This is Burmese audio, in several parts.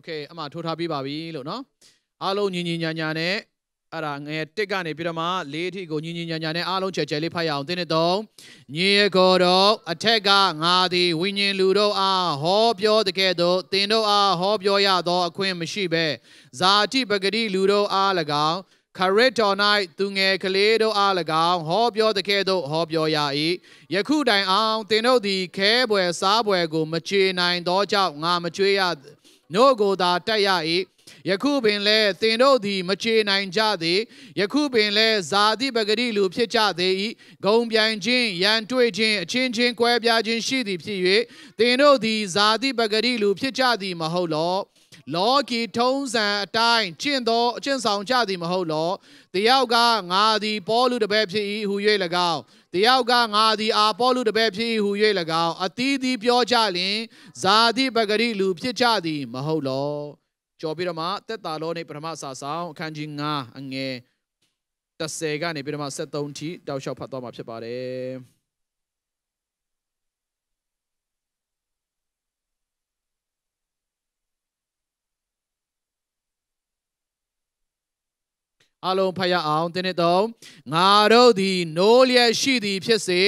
okay အမှထိုးထားပြီးပါပြီလို့နော်အားလုံးညီညီညာညာနဲ့အဲ့ဒါငယ်တစ်ကနေပြီးတော့မှလေးအထိကိုညီညီညာညာနဲ့အားလုံးချက်ချက်လေးဖတ်ရအောင်တင်းနဲ့တော့ညီရကိုတော့အထက်ကငါသည်ဝိညာဉ်လူတို့အားဟောပြောတကယ်သို့တင်တို့အားဟောပြောရသောအခွင့်မရှိဘဲဇာတိပဂတိလူတို့အား၎င်းခရစ်တော်၌သူငယ်ကလေးတို့အား၎င်းဟောပြောတကယ်သို့ဟောပြောရ၏ယခုတိုင်အောင်တင်တို့သည်ခဲပွဲ စားပွဲကိုမချေနိုင်သောကြောင့်ငါမချွေးရသည်မြို့ကိုသာတက်ရ၏ယခုပင်လည်းသင်တို့သည်မချေနိုင်ကြသည်ယခုပင်လည်းဇာတိပဂတိလူဖြစ်ကြသည်၏ဂုံပြိုင်ခြင်းရန်တွေ့ခြင်းအချင်းချင်းကွဲပြားခြင်းရှိသည်ဖြစ်၍သင်တို့သည်ဇာတိပဂတိလူဖြစ်ကြသည်မဟုတ်လော့လောကီထုံးစံအတိုင်းကျင့်သောအကျင့်ဆောင်ကြသည်မဟုတ်လောတယောက်ကငါသည်ပေါလုတပည့်ဖြစ်၏ဟု၍၎င်းတယောက်ကငါသည်အာပေါလုတပည့်ဖြစ်၏ဟု၍၎င်းအသီးသီးပြောကြလျင်ဇာတိပဂရိလူ ဖြစ်ကြသည်မဟုတ်လောကြော်ပြီးတော့မှတက်တာလောနေပထမစာဆောင်အခန်းကြီး9အငယ်30ကနေပြီးတော့မှ73ထိတောက်လျှောက်ဖတ်သွားမှာဖြစ်ပါတယ်အလုံးဖတ်ရအောင်တင်းနှစ်သုံးငါတို့သည်နိုးလျက်ရှိသည်ဖြစ်စေ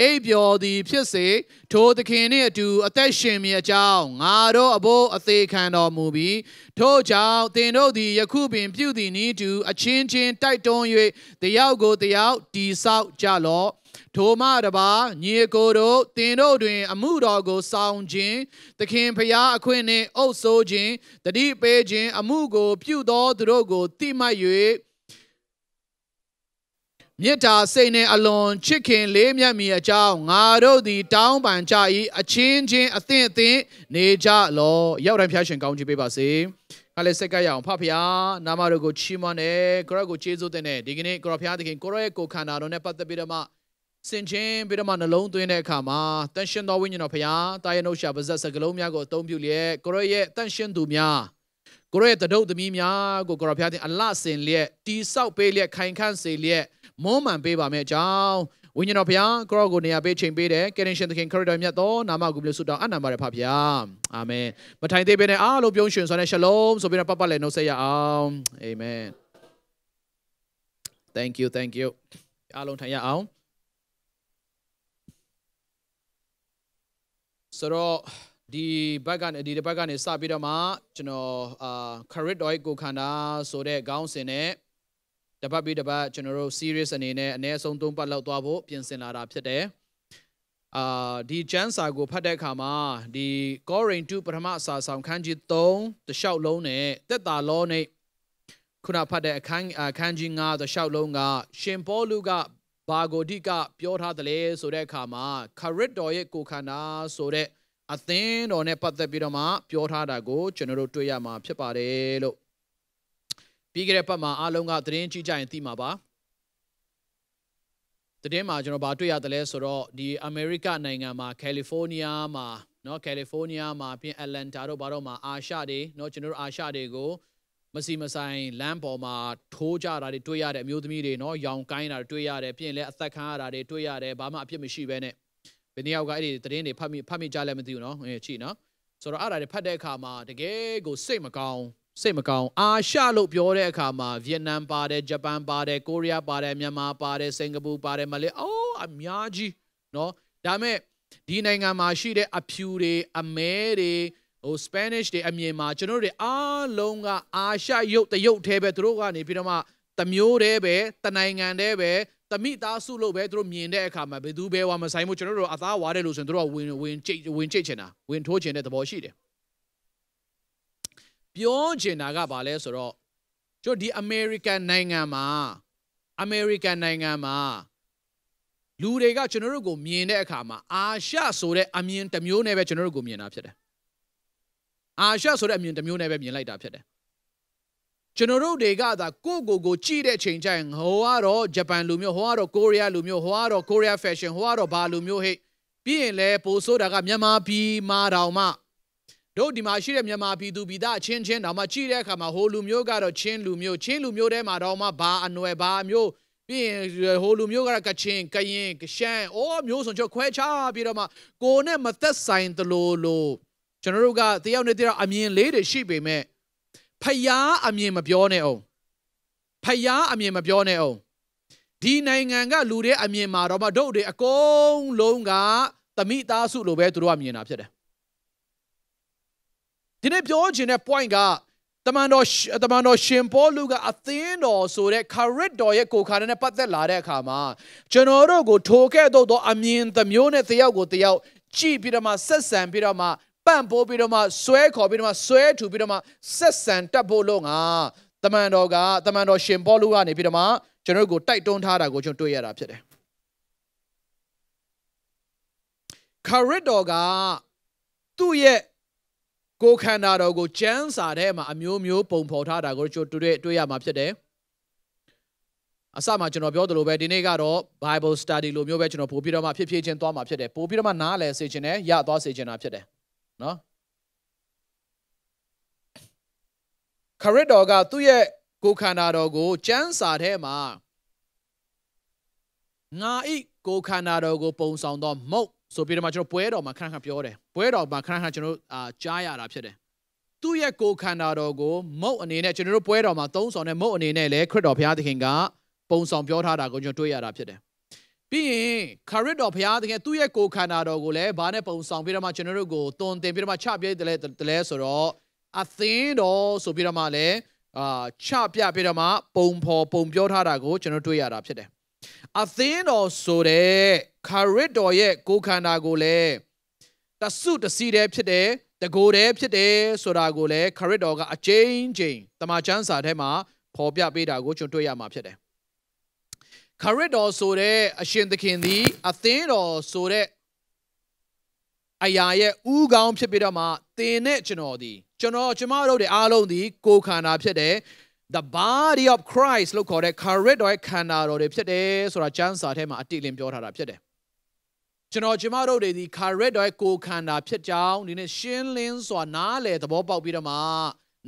အိပ်ပျော်သည်ဖြစ်စေထိုသခင်နှင့်အတူ အသက်ရှင်မြအကြောင်းငါတို့အဘိုးအသေးခံတော်မူပြီးထို့ကြောင့်သင်တို့သည်ယခုပင်ပြုသည်နည်းတူ အချင်းချင်းတိုက်တွန်း၍တယောက်ကိုတယောက်တိဆောက်ကြလော့ထိုမှတပါညီကိုတို့တင်တို့တွင် အမှုတော်ကိုဆောင်ခြင်း သခင်ဖျားအခွင့်နှင့် အုပ်ဆိုးခြင်းတတိပေးခြင်းအမှုကိုပြုသောသူတို့ကိုတိမှတ်၍မေတ္တာစိတ်နှင့်အလွန်ချစ်ခင်လေးမြတ်မြီအကြောင်းငါတို့သည်တောင်းပန်ကြ၏အချင်းချင်းအသင့်အသင့်နေကြလောရောက်တိုင်းဖျားရှင်ကောင်းချီးပေးပါစေခါလေးစက်ကရအောင်ဖဖျားနာမတော်ကိုချီးမွမ်းတယ်ကိုရော့ကိုကျေးဇူးတင်တယ်ဒီကနေ့ကိုရော့ဖျားသခင်ကိုရော့ရဲ့ကိုခန္ဓာတော်နဲ့ပတ်သက်ပြီးတော့မှစင်ချင်းပြီးတော့မှနှလုံးသွင်းတဲ့အခါမှာတန်ရှင်တော်ဝိညာဉ်တော်ဖျားတာယနုရှာပါဇက်စကလုံးများကိုအသုံးပြုလျက်ကိုရော့ရဲ့တန်ရှင်သူများကိုရော့ရဲ့တဒုတ်သမီးများကိုကိုရော့ဖျားသခင်အလဆင်လျက်တီးဆောက်ပေးလျက်ခိုင်ခန့်စေလျက်မောမှန်ပေးပါမယ့်အကြောင်းဝိညာဉ်တော်ဘုရားကိုရောကိုနေရာပေးချိန်ပေးတယ်ကယ်တင်ရှင်သခင်ခရစ်တော်မြတ်သောနာမကိုပြုဆုတောင်းအနံပါရဖပါဗျာအာမင်မထိုင်သေးပေနဲ့အားလုံးပြုံးရွှင်စွာနဲ့ရှလုံးဆိုပြီးတော့ပတ်ပတ်လည်းနှုတ်ဆက်ရအောင်အာမင် thank you thank you အားလုံးထိုင်ရအောင်ဆိုတော့ဒီဘက်ကနေဒီဘက်ကနေစပြီးတော့မှကျွန်တော်အာခရစ်တော်ရဲ့ကိုခန္ဓာဆိုတဲ့ခေါင်းစဉ်နဲ့တပတ်ပြီးတပတ်ကျွန်တော်တို့ series အနေနဲ့အနည်းဆုံး3ပတ်လောက်သွားဖို့ပြင်ဆင်လာတာဖြစ်တယ်။အာဒီကျမ်းစာကို ဖတ်တဲ့အခါမှာဒီ Corin 2ပထမအစာဆောင်ခန်းကြီး3တလျှောက်လုံးနဲ့သက်တာလောနဲ့ခုနဖတ်တဲ့အခန်းအခန်းကြီး9တလျှောက်လုံးကရှင်ပေါလုကဘာဂိုဒိကပြောထားတယ်လဲဆိုတဲ့အခါမှာခရစ်တော်ရဲ့ကိုခန္ဓာဆိုတဲ့အသင်းတော်နဲ့ပတ်သက်ပြီးတော့မှပြောထားတာကိုကျွန်တော်တို့တွေ့ရမှာဖြစ်ပါတယ်လို့ပြီးခဲ့တဲ့ပတ်မှာအားလုံးကသတင်းကြည့်ကြရင်သိမှာပါသတင်းမှာကျွန်တော်ဗာတွေ့ရတယ်လဲဆိုတော့ဒီအမေရိကနိုင်ငံမှာကယ်လီဖိုးနီးယားမှာเนาะကယ်လီဖိုးနီးယားမှာပြင်အက်လန်တာတို့ဘာတို့မှာအာရှတွေเนาะကျွန်တော်တို့အာရှတွေကိုမစီမဆိုင်လမ်းပေါ်မှာထိုးကြတာတွေတွေ့ရတဲ့အမျိုးသမီးတွေเนาะရောင်ကိုင်းတာတွေတွေ့ရတယ်ပြင်လဲအသက်ခံရတာတွေတွေ့ရတယ်ဘာမှအပြစ်မရှိဘဲနဲ့ဘယ်နှစ်ယောက်ကအဲ့ဒီသတင်းတွေဖတ်မိဖတ်မိကြလည်းမသိဘူးเนาะချီเนาะဆိုတော့အဲ့ဒါတွေဖတ်တဲ့အခါမှာတကယ်ကိုစိတ်မကောင်းစိတ်မကောင်းအာရှလို့ပြောတဲ့အခါမှာဗီယက်နမ်ပါတယ်ဂျပန်ပါတယ်ကိုရီးယားပါတယ်မြန်မာပါတယ်စင်ကာပူပါတယ်မလေးအော်အများကြီးเนาะဒါမဲ့ဒီနိုင်ငံမှာရှိတဲ့အဖြူတွေအမဲတွေဟို Spanish တွေအမြင်မှာကျွန်တော်တို့တွေအားလုံးကအာရှရုပ်တရုပ်သေးပဲသူတို့ကနေပြီးတော့မှတမျိုးတည်းပဲတနိုင်ငံတည်းပဲသမိသားစုလို့ပဲသူတို့မြင်တဲ့အခါမှာဘယ်သူပဲဝါမဆိုင်ဘူးကျွန်တော်တို့အသားဝါတယ်လို့ဆိုရင်သူတို့ကဝင်ဝင်ကြိတ်ဝင်ကြိတ်ချင်တာဝင်ထိုးချင်တဲ့သဘောရှိတယ်ပြောချင်တာကဘာလဲဆိုတော့ကျို့ဒီ American နိုင်ငံမှာ American နိုင်ငံမှာလူတွေကကျွန်တော်တို့ကိုမြင်တဲ့အခါမှာအာရှဆိုတဲ့အမြင်တစ်မျိုးနဲ့ပဲကျွန်တော်တို့ကိုမြင်တာဖြစ်တယ်။အာရှဆိုတဲ့အမြင်တစ်မျိုးနဲ့ပဲမြင်လိုက်တာဖြစ်တယ်။ကျွန်တော်တို့တွေကသာကိုကိုကိုကြည့်တဲ့ချိန်ကျရင်ဟိုကတော့ဂျပန်လူမျိုးဟိုကတော့ကိုရီးယားလူမျိုးဟိုကတော့ကိုရီးယားဖက်ရှင်ဟိုကတော့ဘာလူမျိုးဟဲ့ပြီးရင်လဲပိုဆိုးတာကမြန်မာပြည်မာတောင်မှတို့ဒီမှာရှိတဲ့မြန်မာပြည်သူပြည်သားအချင်းချင်းတော့မှကြည့်တဲ့အခါမှာဟိုလူမျိုးကတော့ချင်းလူမျိုးချင်းလူမျိုးထဲမှာတော့မှဘာအနွယ်ဘာမျိုးပြီးရင်ဟိုလူမျိုးကတော့ကချင်ကရင်ကရှမ်းအော်မျိုးစုံချက်ခွဲခြားပြီးတော့မှကိုနဲ့မသက်ဆိုင်တလို့လို့ကျွန်တော်တို့ကတယောက်နဲ့တယောက်အမြင်လေးတွေရှိပေမဲ့ဖယားအမြင်မပြောနဲ့အောင်ဖယားအမြင်မပြောနဲ့အောင်ဒီနိုင်ငံကလူတွေအမြင်မှာတော့မှတို့တွေအကုန်လုံးကသမိသားစုလိုပဲသူတို့ကမြင်တာဖြစ်တယ်ဒီနေ့ပြောချင်တဲ့ point ကတမန်တော်တမန်တော်ရှင်ပေါလုကအသင်းတော်ဆိုတဲ့ခရစ်တော်ရဲ့ကိုယ်ခန္ဓာနဲ့ပတ်သက်လာတဲ့အခါမှာကျွန်တော်တို့ကိုထိုခဲ့တော့သောအမြင်သမျိုးနဲ့တယောက်ကိုတယောက်ကြည့်ပြီးတော့မှဆက်ဆံပြီးတော့မှပန့်ပိုးပြီးတော့မှဆွဲခေါ်ပြီးတော့မှဆွဲထူပြီးတော့မှဆက်ဆံတတ်ဖို့လို့ငါတမန်တော်ကတမန်တော်ရှင်ပေါလုကနေပြီးတော့မှကျွန်တော်တို့ကိုတိုက်တွန်းထားတာကိုကျွန်တော်တွေ့ရတာဖြစ်တယ်ခရစ်တော်ကသူ့ရဲ့ကိုခန္ဓာတော်ကိုကျမ်းစာထဲမှာအမျိုးမျိုးပုံဖော်ထားတာကိုကျွန်တော်တွေ့တွေ့ရမှာဖြစ်တယ်အစမှကျွန်တော်ပြောသလိုပဲဒီနေ့ကတော့ Bible study လိုမျိုးပဲကျွန်တော်ပို့ပြီးတော့မှဖြစ်ဖြစ်ချင်းသွားမှာဖြစ်တယ်ပို့ပြီးတော့မှနားလည်စေချင်တယ်ရသွားစေချင်တာဖြစ်တယ်နော်ခရစ်တော်ကသူ့ရဲ့ကိုခန္ဓာတော်ကိုစံစာထဲမှာငါဤကိုခန္ဓာတော်ကိုပုံဆောင်သောမုတ်ဆိုပြီးတော့မှကျွန်တော်ပွဲတော်မှာခဏခဏပြောတယ်ပွဲတော်မှာခဏခဏကျွန်တော်အာကြားရတာဖြစ်တယ်သူ့ရဲ့ကိုယ်ခန္ဓာတော်ကိုမုတ်အနေနဲ့ကျွန်တော်တို့ပွဲတော်မှာသုံးဆောင်တဲ့မုတ်အနေနဲ့လည်းခရစ်တော်ဘုရားသခင်က ပုံဆောင်ပြောထားတာကိုကျွန်တော်တွေ့ရတာဖြစ်တယ်ပြီးရင်ခရစ်တော်ဘုရားသခင်သူ့ရဲ့ကိုယ်ခန္ဓာတော်ကိုလည်းဘာနဲ့ပုံဆောင်ပြီးတော့မှကျွန်တော်တို့ကိုတုံတင်ပြီးတော့မှချပြတယ်လဲတလဲဆိုတော့အသင်းတော်ဆိုပြီးတော့မှလည်းအာချပြပြီးတော့မှပုံဖော်ပုံပြောထားတာကိုကျွန်တော်တွေ့ရတာဖြစ်တယ်အသင်းတော်ဆိုတဲ့ခရစ်တော်ရဲ့ကိုယ်ခန္ဓာကိုလည်းတဆုတစီတည်းဖြစ်တယ်တကိုယ်တည်းဖြစ်တယ်ဆိုတာကိုလည်းခရစ်တော်ကအကျဉ်းချင်းတမန်ကျမ်းစာထဲမှာဖော်ပြပေးတာကိုကျွန်တွေ့ရမှာဖြစ်တယ်ခရစ်တော်ဆိုတဲ့အရှင်သခင်သည် အသင်းတော်ဆိုတဲ့အရာရဲ့ဥကောင်းဖြစ်ပြီးတော့မှ သင်နဲ့ကျွန်တော်သည်ကျွန်တော်ကျမတို့တွေအားလုံးသည်ကိုယ်ခန္ဓာဖြစ်တယ် the body of Christ လို့ခေါ်တဲ့ charis တော်ရဲ့ခန္ဓာတော်တွေဖြစ်တယ်ဆိုတာကျမ်းစာထဲမှာအတိအလင်းပြောထားတာဖြစ်တယ်ကျွန်တော်ကျမတို့တွေဒီ charis တော်ရဲ့ကိုယ်ခန္ဓာဖြစ်ကြောင်းဒီနေ့ရှင်းလင်းစွာ နားလည်သဘောပေါက်ပြီးတော့မှ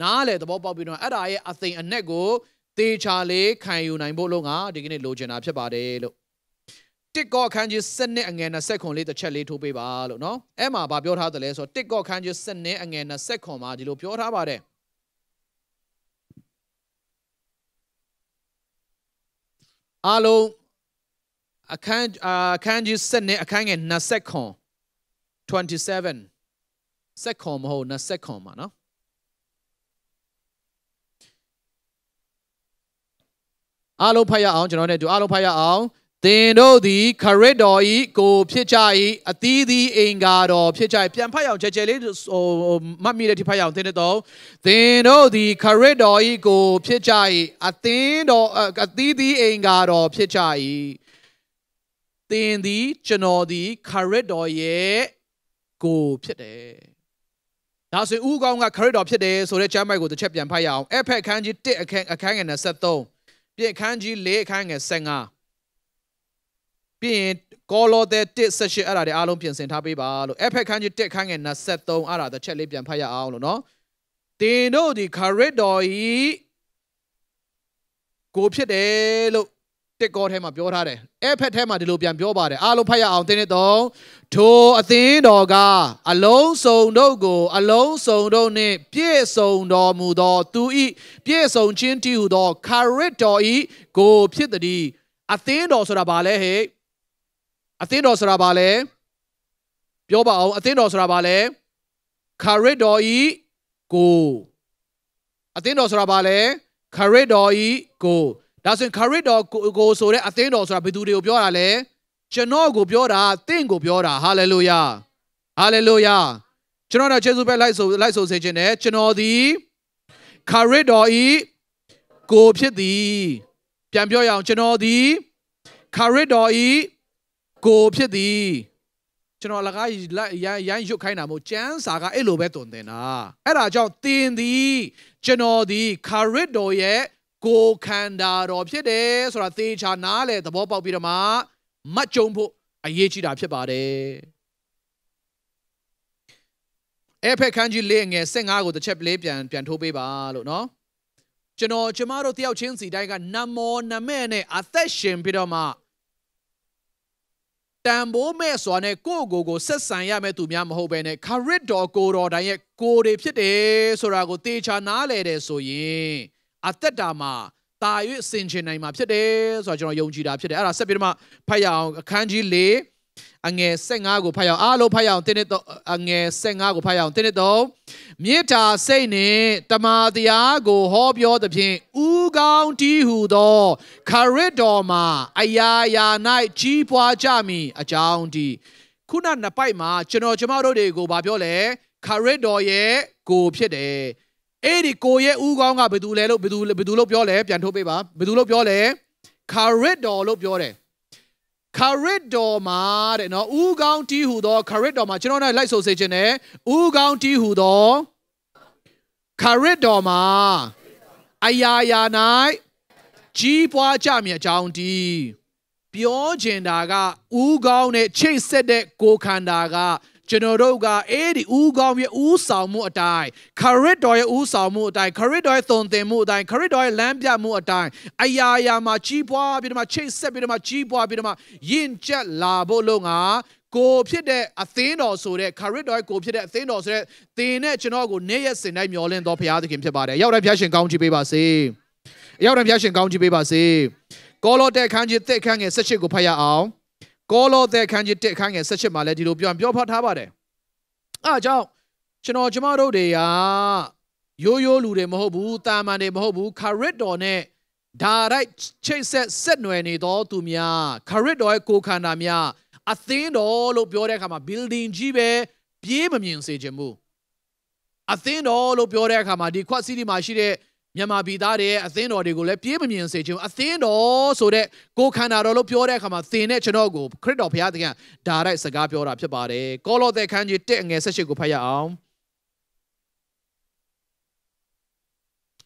နားလည်သဘောပေါက်ပြီးတော့အဲ့ဒါရဲ့အသိအနက်ကိုသေချာလေးခံယူနိုင်ဖို့လို့ငါဒီကနေ့လိုချင်တာဖြစ်ပါတယ်လို့တစ်ကော့ခန်းကြီးစနစ်အငယ်20ခွန်လေးတစ်ချက်လေးထိုးပေးပါလို့နော်အဲ့မှာဗာပြောထားတယ်လဲဆိုတော့တစ်ကော့ခန်းကြီးစနစ်အငယ်20ခွန်မှာဒီလိုပြောထားပါတယ်။အလုံးအခန်းအခန်းကြီး7နဲ့အခန်းငယ်20ခွန်27စက်ခွန်မဟုတ်20ခွန်ပါနော်အလုံးဖတ်ရအောင်ကျွန်တော်နဲ့တူအလုံးဖတ်ရအောင်သင်တို့သည်ခရစ်တော်ဤကို ဖြစ်ကြ၏အသီးသီးအင်္ဂါတော်ဖြစ်ကြ၏ပြန်ဖတ်ရအောင်ကြဲကြဲလေးဟိုမတ်မိတဲ့ဒီဖတ်ရအောင်သင်တို့သင်တို့သည်ခရစ်တော်ဤကိုဖြစ်ကြ၏အသင်းတော်အသီးသီးအင်္ဂါတော်ဖြစ်ကြ၏သင်သည်ကျွန်တော်သည်ခရစ်တော်ရဲ့ကိုဖြစ်တယ်ဒါဆိုဥကောင်းကခရစ်တော်ဖြစ်တယ်ဆိုတဲ့ကျမ်းပိုက်ကိုတစ်ချက်ပြန်ဖတ်ရအောင်အဖက်ခန်းကြီး1အခန်းအခန်းငယ်73ပြည့်ခန်းကြီး4အခန်းငယ်55ပြီးရင်ကောလောသဲ1:18အဲ့ဒါတွေအားလုံးပြင်ဆင်ထားပေးပါလို့ Epic ခန်းကြီး1ခန်းငယ်23အဲ့ဒါတစ်ချက်လေးပြန်ဖတ်ရအောင်လို့နော်တင်တို့ဒီခရစ်တော်ဤကိုဖြစ်တယ်လို့တစ်ကောထဲမှာပြောထားတယ်အဲ့ဖက်ထဲမှာဒီလိုပြန်ပြောပါတယ်အားလုံးဖတ်ရအောင်တင်းတဲ့တော့ထိုအသင်းတော်ကအလုံးစုံတို့ကို အလုံးစုံတို့နှင့်ပြည့်စုံတော်မူသော သူဤပြည့်စုံခြင်းတည်ဟူသောခရစ်တော်ဤကိုဖြစ်သည်အသင်းတော်ဆိုတာဘာလဲဟဲ့အသင်းတော်ဆိုတာဘာလဲပြောပါအောင်အသင်းတော်ဆိုတာဘာလဲခရစ်တော်ဤကိုအသင်းတော်ဆိုတာဘာလဲခရစ်တော်ဤကိုဒါဆိုရင်ခရစ်တော်ကိုဆိုတဲ့အသင်းတော်ဆိုတာဘယ်သူတွေကို ပြောတာလဲကျွန်တော်ကို ပြောတာတင့်ကိုပြောတာဟာလေလုယာဟာလေလုယာကျွန်တော်တို့ယေရှုပဲလိုက်ဆိုလိုက်ဆိုစေခြင်းနဲ့ကျွန်တော်သည်ခရစ်တော်ဤကိုဖြစ်သည်ပြန်ပြောရအောင်ကျွန်တော်သည်ခရစ်တော်ဤကိုဖြစ်သည်ကျွန်တော်အလကားရမ်းရမ်းရွတ်ခိုင်းတာမဟုတ်ကျမ်းစာကအဲ့လိုပဲတုံတင်တာအဲ့ဒါကြောင့်တင်သည်ကျွန်တော်ဒီခရစ်တော်ရဲ့ကိုခန္ဓာတော်ဖြစ်တယ်ဆိုတာသေချာနားလေသဘောပေါက်ပြီးတော့မှမကြုံဖို့အရေးကြီးတာဖြစ်ပါတယ်အဲ့ဖက်ခန်းကြီးလေးငယ်15ကိုတစ်ချက်လေးပြန်ပြန်ထိုးပေးပါလို့နော်ကျွန်တော်ကျမတို့တယောက်ချင်းစီတိုင်းကနမောနမဲနဲ့အသက်ရှင်ပြီးတော့မှတန်ဖိုးမဲ့စွာနဲ့ကိုယ့်ကိုယ်ကိုဆက်ဆံရမဲ့သူများမဟုတ်ဘဲနဲ့ခရစ်တော်ကိုတော်တိုင်းရဲ့ကိုယ်တွေဖြစ်တယ်ဆိုတာကိုသေချာနားလည်တယ်ဆိုရင် အသက်တာမှာတာ၍စင်ချင်နိုင်မှာဖြစ်တယ်ဆိုတာကျွန်တော်ယုံကြည်တာဖြစ်တယ်အဲ့ဒါဆက်ပြီးတော့မှဖတ်ရအောင်အခန်းကြီး၄အငယ်15ကိုဖတ်ရအောင်အားလုံးဖတ်ရအောင်တင်းနှစ်အငယ်15ကိုဖတ်ရအောင်တင်းနှစ်သုံးမေတ္တာစိတ်နှင့်တမာတရားကိုဟောပြောသဖြင့်ဥကောင်းတီးဟုသောခရစ်တော်မှာအယာယာ၌ကြီးပွားကြမည်အကြောင်းဒီခုနနှစ်ပိုက်မှာကျွန်တော်ကျမတို့တွေကိုဗာပြောလဲခရစ်တော်ရဲ့ကိုဖြစ်တယ်အဲ့ဒီကိုရဲ့ဥကောင်းကဘယ်သူလဲလို့ဘယ်သူဘယ်သူလို့ပြောလဲပြန်ထုတ်ပေးပါဘယ်သူလို့ပြောလဲခရစ်တော်လို့ပြောတယ်ခရစ်တော်မှာတဲ့နော်ဥကောင်းတီးဟူသောခရစ်တော်မှာကျွန်တော်လည်းလိုက်ဆိုစေခြင်းနဲ့ဥကောင်းတီးဟူသောခရစ်တော်မှာအယားယာ၌ကြီးပွားကြမြတ်ကြောင်းတီးပြောကျင်တာကဥကောင်းနဲ့ချိတ်ဆက်တဲ့ကိုခန္ဓာကကျွန်တော်တို့ကအဲ့ဒီဦးကောင်းရဲ့ဦးဆောင်မှုအတိုင်းခရစ်တော်ရဲ့ဦးဆောင်မှုအတိုင်းခရစ်တော်ရဲ့သွန်သင်မှုအတိုင်းခရစ်တော်ရဲ့လမ်းပြမှုအတိုင်းအရာရာမှာကြီးပွားပြီးတော့မှချိတ်ဆက်ပြီးတော့မှကြီးပွားပြီးတော့မှယဉ်ကျက်လာဖို့လို့ငါကိုဖြစ်တဲ့အသင်းတော်ဆိုတဲ့ခရစ်တော်ကိုဖြစ်တဲ့အသင်းတော်ဆိုတဲ့သင်နဲ့ကျွန်တော်ကိုနေ့ရက်စင်တိုင်းမျောလင်းတော်ဘုရားသခင်ဖြစ်ပါတယ်။ရောက်တဲ့ဘုရားရှင်ကောင်းချီးပေးပါစေ။ရောက်တဲ့ဘုရားရှင်ကောင်းချီးပေးပါစေ။ကောလောတဲခန်းကြီးတက်ခန်းငယ်၁၈ကိုဖတ်ရအောင်။ကောလောသဲခန်းကြီး1ခန်းငယ်17မှာလည်းဒီလိုပြောပြောဖတ်ထားပါတယ်အဲအကြောင်းကျွန်တော်ကျမတို့တွေကရိုးရိုးလူတွေမဟုတ်ဘူးတာမန်တွေမဟုတ်ဘူးခရစ်တော်နဲ့ဒါရိုက်ချိတ်ဆက်ဆက်နွယ်နေတော်သူများခရစ်တော်ရဲ့ကိုယ်ခန္ဓာများအသင်းတော်လို့ပြောတဲ့အခါမှာ building ကြီးပဲပြေးမမြင်စေချင်ဘူးအသင်းတော်လို့ပြောတဲ့အခါမှာဒီခွတ်စီးဒီမှာရှိတဲ့မြန်မာပြည်သားတွေရဲ့အသင်းတော်တွေကိုလည်းပြေးမမြင်စေချင်အသင်းတော်ဆိုတဲ့ကိုခန္ဓာတော်လို့ပြောတဲ့အခါမှာသင်နဲ့ကျွန်တော်ကိုခရစ်တော်ဘုရားသခင်ဒါရိုက်စကားပြောတာဖြစ်ပါတယ်ကောလောသဲခန်းကြီး1အငယ်18ကိုဖတ်ရအောင်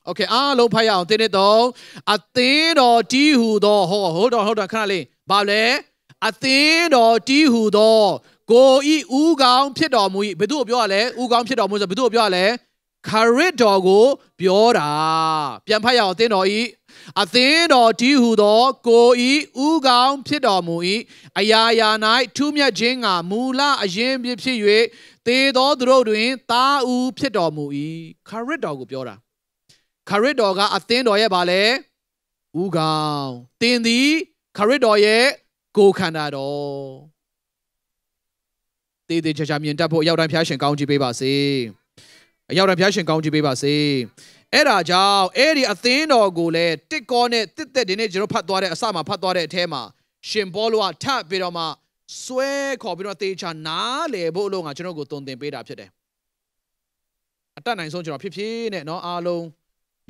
โอเคအားလုံးဖတ်ရအောင်တင်းနေတော့အသင်းတော်တီးဟူသောဟောဟုတ်တော့ဟုတ်တော့ခဏလေးဘာလဲအသင်းတော်တီးဟူသော ကိုဤဥကောင်းဖြစ်တော်မူ၏ဘယ်သူ့ကိုပြောရလဲဥကောင်းဖြစ်တော်မူဆိုဘယ်သူ့ကိုပြောရလဲခရစ်တော်ကိုပြောတာပြန်ဖတ်ရအောင်အသင်းတော်ဤအသင်းတော်တည်းဟူသော ကိုဤဥကောင်းဖြစ်တော်မူ၏အရာရာ၌ထူးမြတ်ခြင်းကမူလအရင်ဖြစ်၍သေသောသူတို့တွင်တာဦးဖြစ်တော်မူ၏ခရစ်တော်ကိုပြောတာခရစ်တော်ကအသင်းတော်ရဲ့ဗာလဲဥကောင်းတင်သည်ခရစ်တော်ရဲ့ကိုခန္ဓာတော်တေးသေးချာချာမြင်တတ်ဖို့အရောက်တိုင်းဖျားရှင်ကောင်းကြီးပေးပါစေ။အရောက်တန်ဖျားရှင်ကောင်းချီးပေးပါစေအဲ့ဒါကြောင့်အဲ့ဒီအသင်းတော်ကိုလည်းတစ်ကောနဲ့တစ်သက်ဒီနေ့ကျွန်တော်ဖတ်သွားတဲ့အစမှာဖတ်သွားတဲ့အထဲမှာရှင်ဘောလောကထပ်ပြီးတော့မှဆွဲခေါ်ပြီးတော့တေချာနားလေဖို့လို့ငါကျွန်တော်ကိုတုံသင်ပေးတာဖြစ်တယ်အတတ်နိုင်ဆုံးကျွန်တော်ဖြစ်ဖြစ်နဲ့เนาะအားလုံး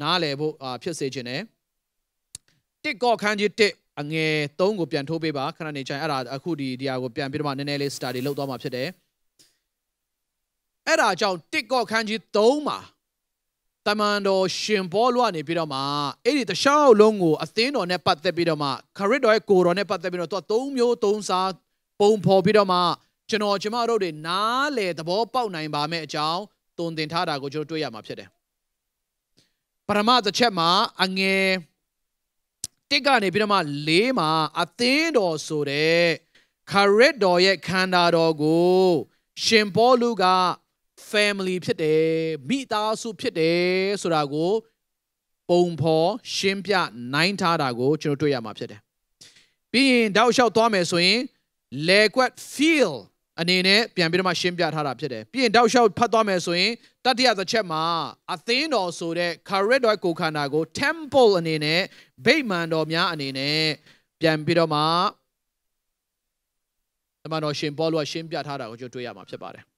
နားလေဖို့ဖြစ်စေခြင်း ਨੇ တစ်ကောခန်းကြီးတစ်အငယ်၃ကိုပြန်ထိုးပေးပါခဏနေချိန်အဲ့ဒါအခုဒီဒီဟာကိုပြန်ပြီးတော့မှနည်းနည်းလေး study လုပ်သွားမှာဖြစ်တယ်အဲ့ဒါကြောင့်တစ်ကော့ခန်းကြီး3မှာတမန်တော်ရှင်ဘောလွကနေပြီးတော့မှအဲ့ဒီတခြားလုံးကိုအသင်းတော်နဲ့ပတ်သက်ပြီးတော့မှခရစ်တော်ရဲ့ကိုယ်တော်နဲ့ပတ်သက်ပြီးတော့သူက၃မျိုး၃စားပုံဖော်ပြီးတော့မှကျွန်တော်ကျမတို့တွေနားလေသဘောပေါက်နိုင်ပါမယ့်အကြောင်းတုံသင်ထားတာကိုကျွန်တော်တွေ့ရမှာဖြစ်တယ်ပရမတစ်ချက်မှာ အငယ်တစ်ကနေပြီးတော့မှ၄မှာအသင်းတော်ဆိုတဲ့ခရစ်တော်ရဲ့ခန္ဓာတော်ကိုရှင်ဘောလူက family ဖြစ်တယ်မိသားစုဖြစ်တယ်ဆိုတာကိုပုံဖော်ရှင်းပြနိုင်ထားတာကိုကျွန်တော်တွေ့ရမှာဖြစ်တယ်။ပြီးရင်တောက်လျှောက်သွားမယ်ဆိုရင် lequet feel အနေနဲ့ပြန်ပြီးတော့မှရှင်းပြထားတာဖြစ်တယ်။ပြီးရင်တောက်လျှောက်ဖတ်သွားမယ်ဆိုရင်တတိယတစ်ချက်မှာ အသင်းတော်ဆိုတဲ့ corridor ကိုခန္ဓာကို temple အနေနဲ့ဗိမာန်တော်များအနေနဲ့ပြန်ပြီးတော့မှသမန်တော်ရှင်ပေါလုကရှင်းပြထားတာကိုကျွန်တော်တွေ့ရမှာဖြစ်ပါတယ်။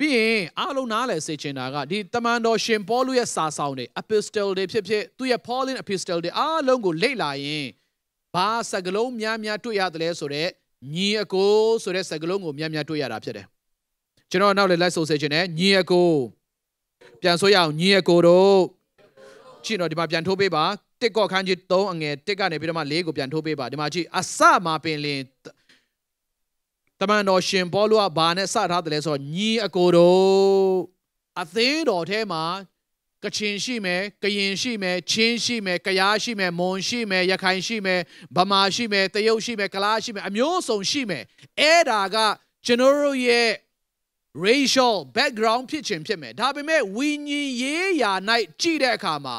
ပြီးရင်အားလုံးနားလည်စေချင်တာကဒီတမန်တော်ရှင်ပေါလုရဲ့စာဆောင်တွေ epistle တွေဖြစ်ဖြစ်သူရဲ့ Pauline epistle တွေအားလုံးကိုလေ့လာရင်ဘာစကားလုံးများများတွေ့ရတယ်လဲဆိုတော့ညီအကိုဆိုတဲ့စကားလုံးကိုများများတွေ့ရတာဖြစ်တယ်ကျွန်တော်နောက်လည်းလိုက်ဆိုစေချင်တယ်ညီအကိုပြန်ဆိုရအောင်ညီအကိုတို့ကြည့်တော့ဒီမှာပြန်ထိုးပေးပါတစ်ကော့ခန်းကြီး3အငယ်1ကနေပြီးတော့မှ4ကိုပြန်ထိုးပေးပါဒီမှာကြည့်အစမှာပင်လင်တမန်တော်ရှင်ပေါလုကဘာနဲ့စထားတယ်လဲဆိုတော့ညီအကိုတို့အသင်းတော်ထဲမှာကချင်ရှိမယ်ကရင်ရှိမယ်ချင်းရှိမယ်ကယားရှိမယ်မွန်ရှိမယ်ရခိုင်ရှိမယ်ဗမာရှိမယ်တရုတ်ရှိမယ်ကလားရှိမယ်အမျိုးစုံရှိမယ်အဲ့ဒါကကျွန်တော်တို့ရဲ့ racial background ဖြစ်ခြင်းဖြစ်မယ်ဒါပေမဲ့ဝိညာဉ်ရေးရာ၌ကြည့်တဲ့အခါမှာ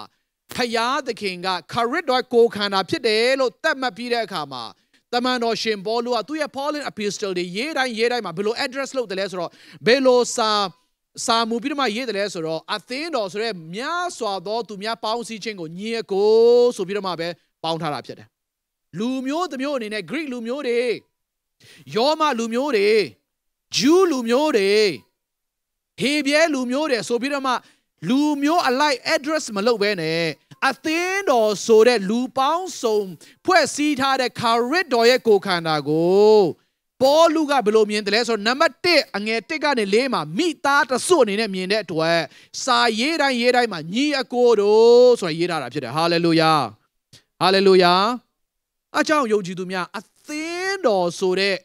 ဖယားသခင်ကခရစ်တော်ကိုခန္ဓာဖြစ်တယ်လို့သတ်မှတ်ပြီးတဲ့အခါမှာတမန်တော်ရှင်ဘောလုကသူ့ရဲ့ Pauline Epistle တွေရေးတိုင်းရေးတိုင်းမှာဘယ်လို address လုပ်တယ်လဲဆိုတော့ဘယ်လိုစာစာမူပြီးတော့မှရေးတယ်လဲဆိုတော့အသင်းတော်ဆိုရဲများစွာသောသူများပေါင်းစည်းခြင်းကိုညီရကိုဆိုပြီးတော့မှပဲပေါင်းထားတာဖြစ်တယ်။လူမျိုးတစ်မျိုးအနေနဲ့ Greek လူမျိုးတွေယောမလူမျိုးတွေ Jew လူမျိုးတွေဟေဘရဲလူမျိုးတွေဆိုပြီးတော့မှလူမျိုးအလိုက် address မလုပ်ဘဲနဲ့အသင်းတော်ဆိုတဲ့လူပေါင်းစုံဖွဲ့စည်းထားတဲ့ခရစ်တော်ရဲ့ကိုယ်ခန္ဓာကိုပေါ်လူကဘယ်လိုမြင်တယ်လဲဆိုတော့နံပါတ်1အငယ်1ကနေ4မှာမိသားတစုအနေနဲ့မြင်တဲ့အတွက်စာရေးတိုင်းရေးတိုင်းမှာညီအကိုတို့ဆိုရရေးထားတာဖြစ်တယ်ဟာလေလုယာဟာလေလုယာအကြောင်းယုံကြည်သူများအသင်းတော်ဆိုတဲ့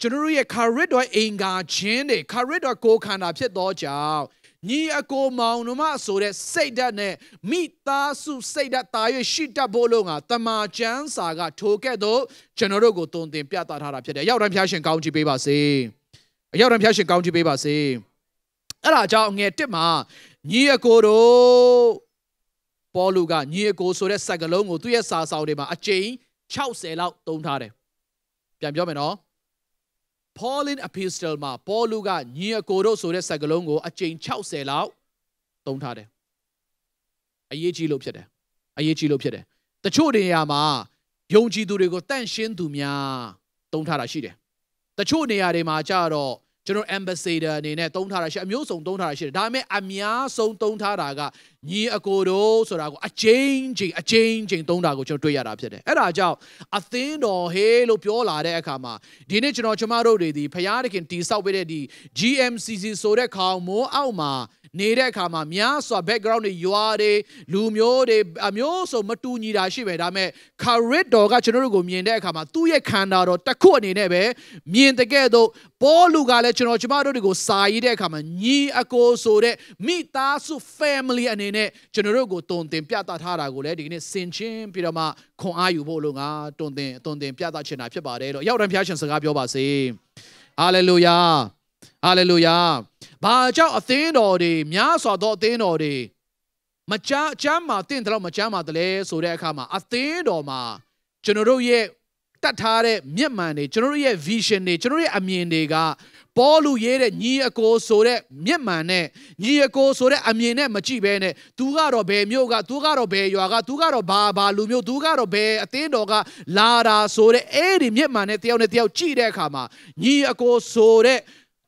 ကျွန်တော်ရဲ့ခရစ်တော်အင်္ဂါချင်းတွေခရစ်တော်ကိုယ်ခန္ဓာဖြစ်သောကြောင့်ညီအကိုမောင်နှမဆိုတဲ့စိတ်ဓာတ်နဲ့မိသားစု စိတ်ဓာတ်တာ၍ရှိတတ်ဖို့လို့ငါတမာကျမ်းစာက ထိုကဲ့သို့ကျွန်တော်တို့ကိုတုံသင်ပြသထားတာဖြစ်တယ်။ရောက်တန်ဖျားရှင်ကောင်းချီးပေးပါစေ။ရောက်တန်ဖျားရှင်ကောင်းချီးပေးပါစေ။အဲ့ဒါကြောင့်ငယ်တစ်မှာညီအကိုတို့ပေါလုကညီအကိုဆိုတဲ့စကားလုံးကိုသူ့ရဲ့စာဆောင်တွေမှာအကျိန်60လောက်သုံးထားတယ်။ပြန်ပြောမယ်နော် Pauline Epistle မှာပေါလုကညီအကိုတို့ဆိုတဲ့စကားလုံးကိုအကျိန်60လောက်သုံးထားတယ်။အရေးကြီးလို့ဖြစ်တယ်။အရေးကြီးလို့ဖြစ်တယ်။တချို့နေရာမှာယုံကြည်သူတွေကိုတန့်ရှင်းသူများသုံးထားတာရှိတယ်။တချို့နေရာတွေမှာကြတော့ကျွန်တော် ambassador အနေနဲ့သုံးထားတာရှိအမျိုးစုံသုံးထားတာရှိတယ်ဒါပေမဲ့အများဆုံးသုံးထားတာကညီအကိုတို့ဆိုတာကိုအချင်းချင်းအချင်းချင်းသုံးတာကိုကျွန်တော်တွေ့ရတာဖြစ်တယ်အဲ့ဒါကြောင့်အသင်းတော်ဟေးလို့ပြောလာတဲ့အခါမှာဒီနေ့ကျွန်တော်ကျမတို့တွေဒီဖရာသခင်တိဆောက်ပေးတဲ့ဒီ GMCC ဆိုတဲ့ခေါင်းမိုးအောက်မှာနေတဲ့အခါမှာများစွာ background တွေရွာတွေလူမျိုးတွေအမျိုးစုံမတူညီတာရှိပဲဒါပေမဲ့ career တော်ကကျွန်တော်တို့ကိုမြင်တဲ့အခါမှာသူ့ရဲ့ခန္ဓာတော်တစ်ခုအနေနဲ့ပဲမြင်တကယ်တော့ပေါ်လူကလည်းကျွန်တော်ကျမတို့တွေကိုစာရေးတဲ့အခါမှာညီအကိုဆိုတဲ့မိသားစု family အနေနဲ့ကျွန်တော်တို့ကိုတုံတင်ပြသထားတာကိုလည်းဒီကနေ့ဆင်ချင်းပြီးတော့မှခွန်အားယူဖို့လို့ငါတုံတင်တုံတင်ပြသချင်တာဖြစ်ပါတယ်လို့ရောက်တန်ဖျားရှင်စကားပြောပါစေ hallelujah ဟာလေလုယာဘာကြောင့်အသင်းတော်တွေများစွာသောအသင်းတော်တွေမချမ်းချမ်းမှာတင့်တယ်မချမ်းမှာတလဲဆိုတဲ့အခါမှာအသင်းတော်မှာကျွန်တော်တို့ရဲ့တတ်ထားတဲ့မျက်မှန်တွေကျွန်တော်တို့ရဲ့ vision တွေကျွန်တော်တို့ရဲ့အမြင်တွေကပေါ်လူရဲတဲ့ညီအကိုဆိုတဲ့မျက်မှန်နဲ့ညီအကိုဆိုတဲ့အမြင်နဲ့မကြည့်ဘဲနဲ့ तू ကတော့ဘယ်မျိုးက तू ကတော့ဘယ်ရွာက तू ကတော့ဘာဘာလူမျိုး तू ကတော့ဘယ်အသင်းတော်ကလာတာဆိုတဲ့အဲ့ဒီမျက်မှန်နဲ့တယောက်နဲ့တယောက်ကြည့်တဲ့အခါမှာညီအကိုဆိုတဲ့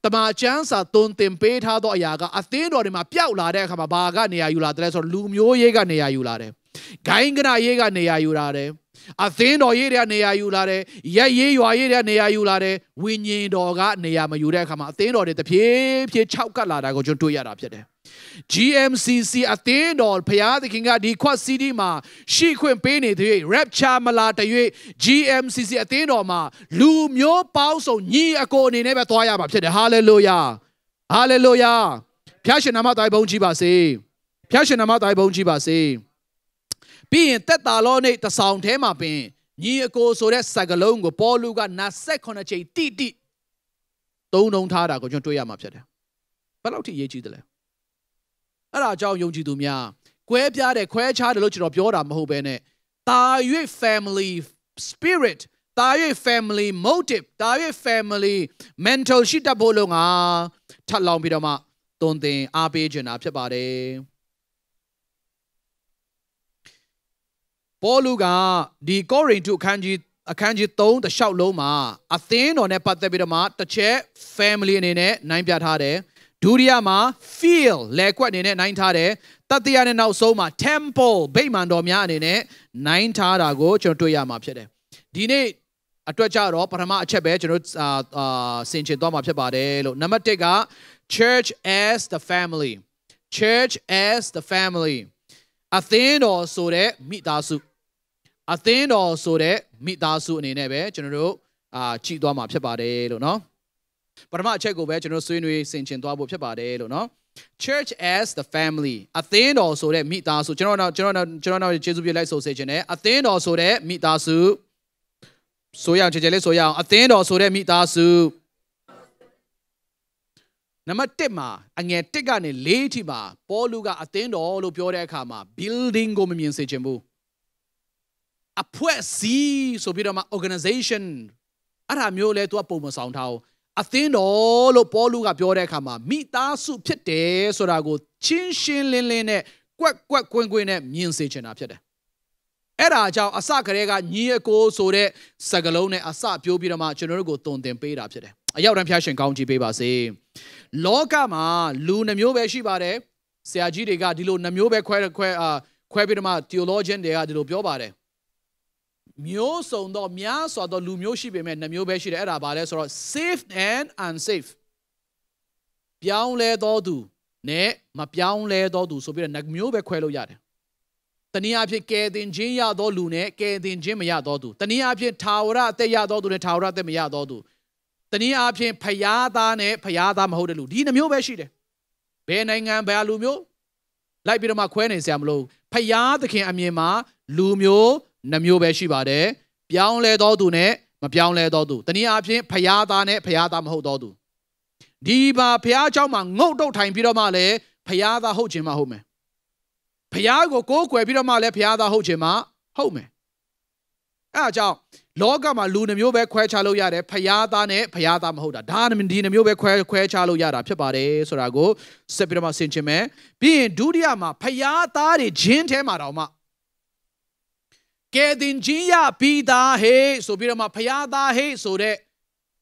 တမန်ကျမ်းစာသွန်သင်ပေးထားသောအရာကအသင်းတော်တွေမှာပျောက်လာတဲ့အခါမှာဘာကနေရာယူလာတယ်ဆိုတော့လူမျိုးရေးကနေရာယူလာတယ်။ဂိုင်းကနာရေးကနေရာယူလာတယ်။အသင်းတော်ရေးတွေကနေရာယူလာတယ်။ရက်ရေးရွာရေးတွေကနေရာယူလာတယ်။ဝိညာဉ်တော်ကနေရာမယူတဲ့အခါမှာအသင်းတော်တွေတဖြည်းဖြည်းခြောက်ကပ်လာတာကိုကျွန်တော်တွေ့ရတာဖြစ်တယ်။ GMCC အသင်းတော်ဘုရားသခင်ကဒီခွတ်စီးဒီမှာရှိခွင့်ပေးနေသေး Rapture မလာတရွေ့ GMCC အသင်းတော်မှာလူမျိုးပေါင်းစုံညီအကိုအနေနဲ့ပဲသွားရမှာဖြစ်တယ် Hallelujah Hallelujah ဖျားရှင်နာမတိုင်ဘုန်းကြီးပါစေဖျားရှင်နာမတိုင်ဘုန်းကြီးပါစေ ပြီးရင်တက်တာလောနေ့တဆောင်ထဲမှာပင်ညီအကိုဆိုတဲ့စကလုံးကို ပေါ်လူက28ချိန်တိတိသုံးလုံးထားတာကိုကျွန်တော်တွေ့ရမှာဖြစ်တယ်ဘယ်လောက်ထိရေးကြည့်တယ်လဲအဲ့ဒါကြောင့်ယုံကြည်သူများကွဲပြားတယ်ခွဲခြားတယ်လို့ကျွန်တော်ပြောတာမဟုတ်ဘဲနဲ့တာ၍ family spirit တာ၍ family motive တာ၍ family mental ရှိတတ်ဖို့လို့ငါထပ်လောင်းပြီးတော့မှသွန်သင်အားပေးချင်တာဖြစ်ပါတယ်ပေါလုကဒီကောရိန္သုအခန်းကြီးအခန်းကြီး3တလျှောက်လုံးမှာ အသင်းတော်နဲ့ပတ်သက်ပြီးတော့မှတစ်ချက် family အနေနဲ့နိုင်ပြထားတယ်။ဒုတိယမှာ feel လက်ကွက်အနေနဲ့နိုင်ထားတယ်တတိယနဲ့နောက်ဆုံးမှာ temple ဗိမာန်တော်များအနေနဲ့နိုင်ထားတာကိုကျွန်တော်တွေ့ရမှာဖြစ်တယ်ဒီနေ့အတွက်ကြတော့ပထမအချက်ပဲကျွန်တော်အာဆင်ခြင်သွားမှာဖြစ်ပါတယ်လို့နံပါတ်1က church as the family church as the family အသင်းတော်ဆိုတဲ့မိသားစုအသင်းတော်ဆိုတဲ့မိသားစုအနေနဲ့ပဲကျွန်တော်တို့အာကြည့်သွားမှာဖြစ်ပါတယ်လို့နော်ပထမအချက်ကိုပဲကျွန်တော်ဆွေးနွေးဆင်ခြင်သွားဖို့ဖြစ်ပါတယ်လို့နော် church as the family အသင်းတော်ဆိုတဲ့မိသားစုကျွန်တော်တော့ကျွန်တော်တော့ကျွန်တော်တော့ယေရှုပြလိုက်ဆိုစေခြင်းနဲ့အသင်းတော်ဆိုတဲ့မိသားစုဆိုရအောင်ချေချေလေးဆိုရအောင်အသင်းတော်ဆိုတဲ့မိသားစုနံပါတ်1မှာအငယ်1ကနေ4ထိမှာပေါလုကအသင်းတော်လို့ပြောတဲ့အခါမှာ building ကိုမမြင်စေခြင်းဘူးအဖွဲ့အစည်းဆိုပြီးတော့မှ organization အဲ့ဒါမျိုးလဲသူကပုံမဆောင်ထားဘူးအသင်းတော်လို့ပေါလုကပြောတဲ့အခါမှာမိသားစုဖြစ်တယ်ဆိုတာကိုချင်းရှင်းလင်းလင်းနဲ့ကွက်ကွက်ကွင်းကွင်းနဲ့မြင်စေချင်တာဖြစ်တယ်။အဲ့ဒါကြောင့်အစကတည်းကညီအကိုဆိုတဲ့စကလုံးနဲ့အစပြိုးပြီးတော့မှကျွန်တော်တို့ကိုတုံတင်ပေးတာဖြစ်တယ်။အရောက်တန်းဖျားရှင်ကောင်းချီးပေးပါစေ။လောကမှာလူနှမျိုးပဲရှိပါတယ်။ဆရာကြီးတွေကဒီလိုနှမျိုးပဲခွဲခွဲအာခွဲပြီးတော့မှ theologian တွေကဒီလိုပြောပါတယ်။မျိုးစုံတော့များစွာသောလူမျိုးရှိပေမဲ့နှမျိုးပဲရှိတယ်အဲ့ဒါဘာလဲဆိုတော့ safe and unsafe ပြောင်းလဲသောသူနဲ့မပြောင်းလဲသောသူဆိုပြီးတော့နှမျိုးပဲခွဲလို့ရတယ်။တနည်းအားဖြင့်ကယ်တင်ခြင်းရသောလူနဲ့ကယ်တင်ခြင်းမရသောသူတနည်းအားဖြင့်ထာဝရအသက်ရသောသူနဲ့ထာဝရအသက်မရသောသူတနည်းအားဖြင့်ဖျားသားနဲ့ဖျားသားမဟုတ်တဲ့လူဒီနှမျိုးပဲရှိတယ်။ဘယ်နိုင်ငံဘယ်လူမျိုးလိုက်ပြီးတော့မှခွဲနေစရာမလိုဘူး။ဖျားသခင်အမြင်မှာလူမျိုးနှမျိုးပဲရှိပါတယ်ပြောင်းလဲသောသူနဲ့မပြောင်းလဲသောသူတနည်းအားဖြင့်ဖရာသားနဲ့ဖရာသားမဟုတ်သောသူဒီပါဖရာเจ้าမှာငုတ်တုတ်ထိုင်ပြီးတော့မှလည်းဖရာသားဟုတ်ခြင်းမဟုတ်မယ်ဖရာကိုကိုးကွယ်ပြီးတော့မှလည်းဖရာသားဟုတ်ခြင်းမဟုတ်မယ်အဲအကြောင်းလောကမှာလူနှမျိုးပဲခွဲခြားလို့ရတယ်ဖရာသားနဲ့ဖရာသားမဟုတ်တာဒါဒီနှမျိုးပဲခွဲခွဲခြားလို့ရတာဖြစ်ပါတယ်ဆိုတာကိုဆက်ပြီးတော့မှဆင်ခြင်မယ်ပြီးရင်ဒုတိယမှာဖရာသားတွေဂျင်းထဲမှာတော့မှကယ်တင်ခြင်းရပြီးသားဟေဆိုပြီးတော့မှဖျားသားဟေဆိုတဲ့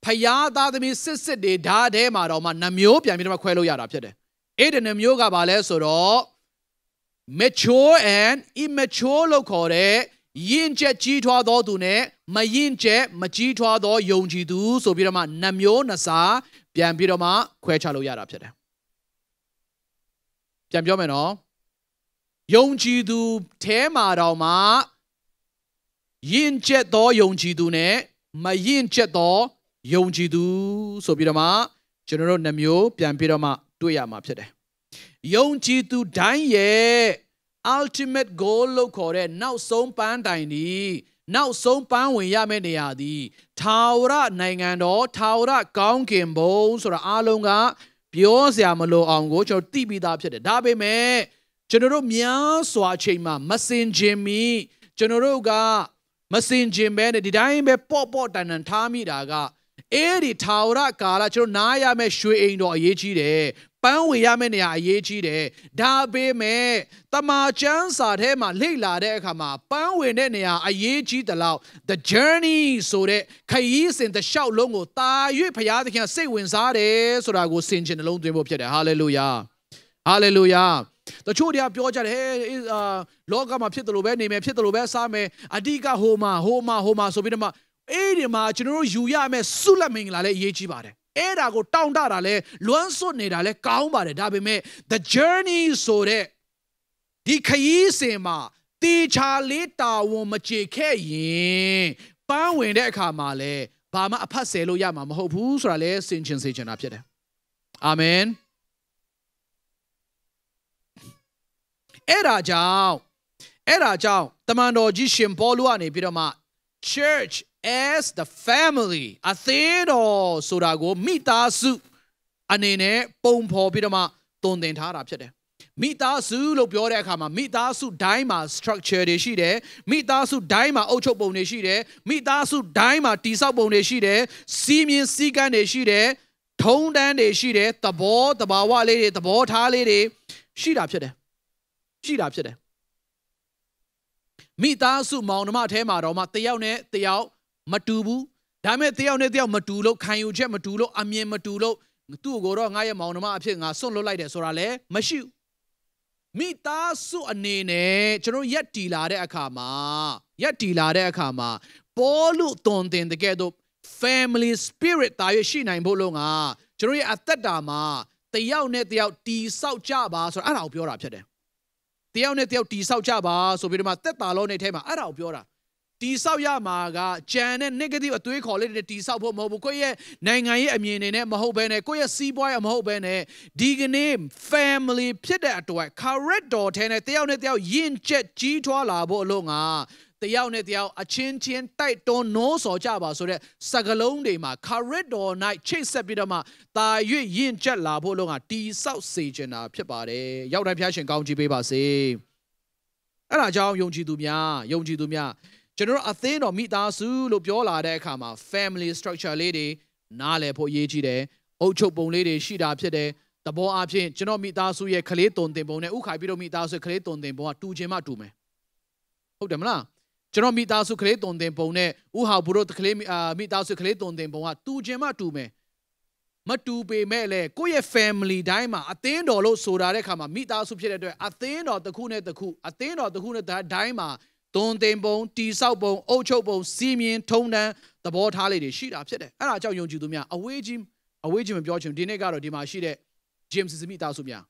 ဖျားသားသမီးစစ်စစ်တွေဓာတ်ထဲမှာတော့မှနှမျိုးပြန်ပြီးတော့ခွဲလို့ရတာဖြစ်တယ်အဲ့ဒီနှမျိုးကဘာလဲဆိုတော့ mature and immature လို့ခေါ်တဲ့ယဉ်ကျက် ကြီးထွားသောသူနဲ့မယဉ်ကျက်မကြီးထွားသောယုံကြည်သူဆိုပြီးတော့မှနှမျိုးနှစာပြန်ပြီးတော့မှခွဲခြားလို့ရတာဖြစ်တယ်ပြန်ပြောမယ်နော်ယုံကြည်သူထဲမှာတော့မှယဉ်ကျက်သောယုံကြည်သူနဲ့မယဉ်ကျက်သောယုံကြည်သူ ဆိုပြီးတော့မှကျွန်တော်တို့နှမျိုးပြန်ပြီးတော့မှ တွေ့ရမှာဖြစ်တယ်။ယုံကြည်သူတိုင်းရဲ့ ultimate goal လို့ခေါ်တဲ့နောက်ဆုံးပန်းတိုင်ဒီနောက်ဆုံးပန်းဝင်ရမယ့်နေရာသည်ထာဝရနိုင်ငံတော်ထာဝရကောင်းခင်ဘုံဆိုတာအားလုံးက ပြောစရာမလိုအောင်ကိုကျွန်တော်သိပြီးသားဖြစ်တယ်။ဒါပေမဲ့ကျွန်တော်တို့များစွာအချိန်မှာမစင်ခြင်းမီကျွန်တော်တို့ကမစင်ကျင်ပဲနဲ့ဒီတိုင်းပဲပေါ့ပေါ့တန်တန်ထားမိတာကအဲ့ဒီထာဝရကာလကျွန်တော်နားရမယ့်ရွှေအိမ်တော်အရေးကြီးတယ်ပန်းဝေရမယ့်နေရာအရေးကြီးတယ်ဒါပေမဲ့တမာချမ်းစာထဲမှာလိတ်လာတဲ့အခါမှာပန်းဝင်တဲ့နေရာအရေးကြီးသလောက် the journey ဆိုတဲ့ခရီးစဉ်တစ်လျှောက်လုံးကိုတာ၍ဘုရားသခင်စိတ်ဝင်စားတယ်ဆိုတာကိုဆင်ခြင်နှလုံးသွင်းဖို့ဖြစ်တယ် hallelujah hallelujah တချို့တွေကပြောကြတယ်ဟဲ့အာလောကမှာဖြစ်တယ်လို့ပဲနေမယ်ဖြစ်တယ်လို့ပဲစားမယ်အဓိကဟိုမှာဟိုမှာဟိုမှာဆိုပြီးတော့မှအဲ့ဒီမှာကျွန်တော်တို့ယူရမယ်ဆုလက်မင်္ဂလာလည်းအရေးကြီးပါတယ်အဲ့ဒါကိုတောင်းတတာလဲလွမ်းစွတ်နေတာလဲကောင်းပါတယ်ဒါပေမဲ့ the journey ဆိုတဲ့ဒီခရီးစဉ်မှာတေချာလေးတာဝန်မကြေခဲ့ရင်ပန်းဝင်တဲ့အခါမှာလဲဘာမှအဖတ်ဆယ်လို့ရမှာမဟုတ်ဘူးဆိုတာလဲစင်ချင်စေချင်တာဖြစ်တယ်အာမင်အဲ့ဒါကြောင့်အဲ့ဒါကြောင့်တမန်တော်ကြီးရှင်ပေါလုကနေပြီးတော့မှ church as the family အသင်းတော်ဆိုတာကိုမိသားစုအနေနဲ့ပုံဖော်ပြီးတော့မှတုံသင်ထားတာဖြစ်တယ်မိသားစုလို့ပြောတဲ့အခါမှာမိသားစုတိုင်းမှာ structure တွေရှိတယ်မိသားစုတိုင်းမှာအုပ်ချုပ်ပုံတွေရှိတယ်မိသားစုတိုင်းမှာတည်ဆောက်ပုံတွေရှိတယ်စီးမြင်စည်းကမ်းတွေရှိတယ်ထုံးတမ်းတွေရှိတယ်သဘောတဘာဝလေးတွေသဘောထားလေးတွေရှိတာဖြစ်တယ်ရှိတာဖြစ်တယ်မိသားစုမောင်နှမအဲထဲမှာတော့မှတယောက်နဲ့တယောက်မတူဘူးဒါပေမဲ့တယောက်နဲ့တယောက်မတူလို့ခံယူချက်မတူလို့အမြင်မတူလို့သူ့ကိုတော့ငါရဲ့မောင်နှမအဖြစ်ငါစွန့်လွတ်လိုက်တယ်ဆိုတာလည်းမရှိဘူးမိသားစုအနေနဲ့ကျွန်တော်ရက်တီလာတဲ့အခါမှာရက်တီလာတဲ့အခါမှာပေါ်လို့တွန်တင်တကယ်တော့ family spirit တာရရှိနိုင်ဖို့လို့ငါကျွန်တော်ရဲ့အသက်တာမှာတယောက်နဲ့တယောက်တီဆောက်ကြပါဆိုတော့အဲ့ဒါကိုပြောတာဖြစ်တယ်တယောက်နဲ့တယောက်တီဆောက်ကြပါဆိုပြီးတော့မှတက်တာလို့နေထဲမှာအဲ့ဒါကိုပြောတာတီဆောက်ရမှာကကြံတဲ့ negative အသွေးခေါ်လေးတွေတီဆောက်ဖို့မဟုတ်ဘူးကိုယ့်ရဲ့နိုင်ငံရေးအမြင်တွေနဲ့မဟုတ်ဘဲနဲ့ကိုယ့်ရဲ့စီးပွားရေးမဟုတ်ဘဲနဲ့ဒီကနေ့ family ဖြစ်တဲ့အတွက် character ထဲနဲ့တယောက်နဲ့တယောက်ယဉ်ကျက်ကြီးထွားလာဖို့အလို့ငါတယောက်နဲ့တယောက်အချင်းချင်းတိုက်တွန်းနိုးစော်ကြပါဆိုတဲ့စကလုံးတွေမှာ corridor night ချိတ်ဆက်ပြီးတော့မှတာ၍ရင့်ကျက်လာဖို့လုံးကတီဆောက်စေချင်တာဖြစ်ပါတယ်ရောက်တိုင်းဖျားရှင်ကောင်းချီးပေးပါစေအဲ့ဒါကြောင့်ယုံကြည်သူများယုံကြည်သူများကျွန်တော်အသင်းတော်မိသားစုလို့ပြောလာတဲ့အခါမှာ family structure လေးတွေနားလည်ဖို့အရေးကြီးတယ်အုပ်ချုပ်ပုံလေးတွေရှိတာဖြစ်တယ်တဘောအဖြစ်ကျွန်တော်မိသားစုရဲ့ကလေးတုံတင်ပုံနဲ့ဥခိုင်ပြီးတော့မိသားစုကလေးတုံတင်ပုံကတူချင်မှတူမယ်ဟုတ်တယ်မလားကျွန်တော်မိသားစုကလေးတုံတင်ပုံနဲ့ဥဟာဘုရိုတကလေးမိသားစုကလေးတုံတင်ပုံကတူခြင်းမတူမယ်မတူပေမဲ့လေကိုယ့်ရဲ့ family တိုင်းမှာအသင်းတော်လို့ဆိုတာတဲ့ခါမှာမိသားစုဖြစ်တဲ့အတွက်အသင်းတော်တစ်ခုနဲ့တစ်ခုအသင်းတော်တစ်ခုနဲ့တိုင်းမှာတုံတင်ပုံတိဆောက်ပုံအုပ်ချုပ်ပုံစီမင်းထုံတန်းသဘောထားလေးတွေရှိတာဖြစ်တယ်အဲ့ဒါကြောင့်ယုံကြည်သူများအဝေးကြီးအဝေးကြီးမပြောချင်ဒီနေ့ကတော့ဒီမှာရှိတဲ့ James မိသားစုများ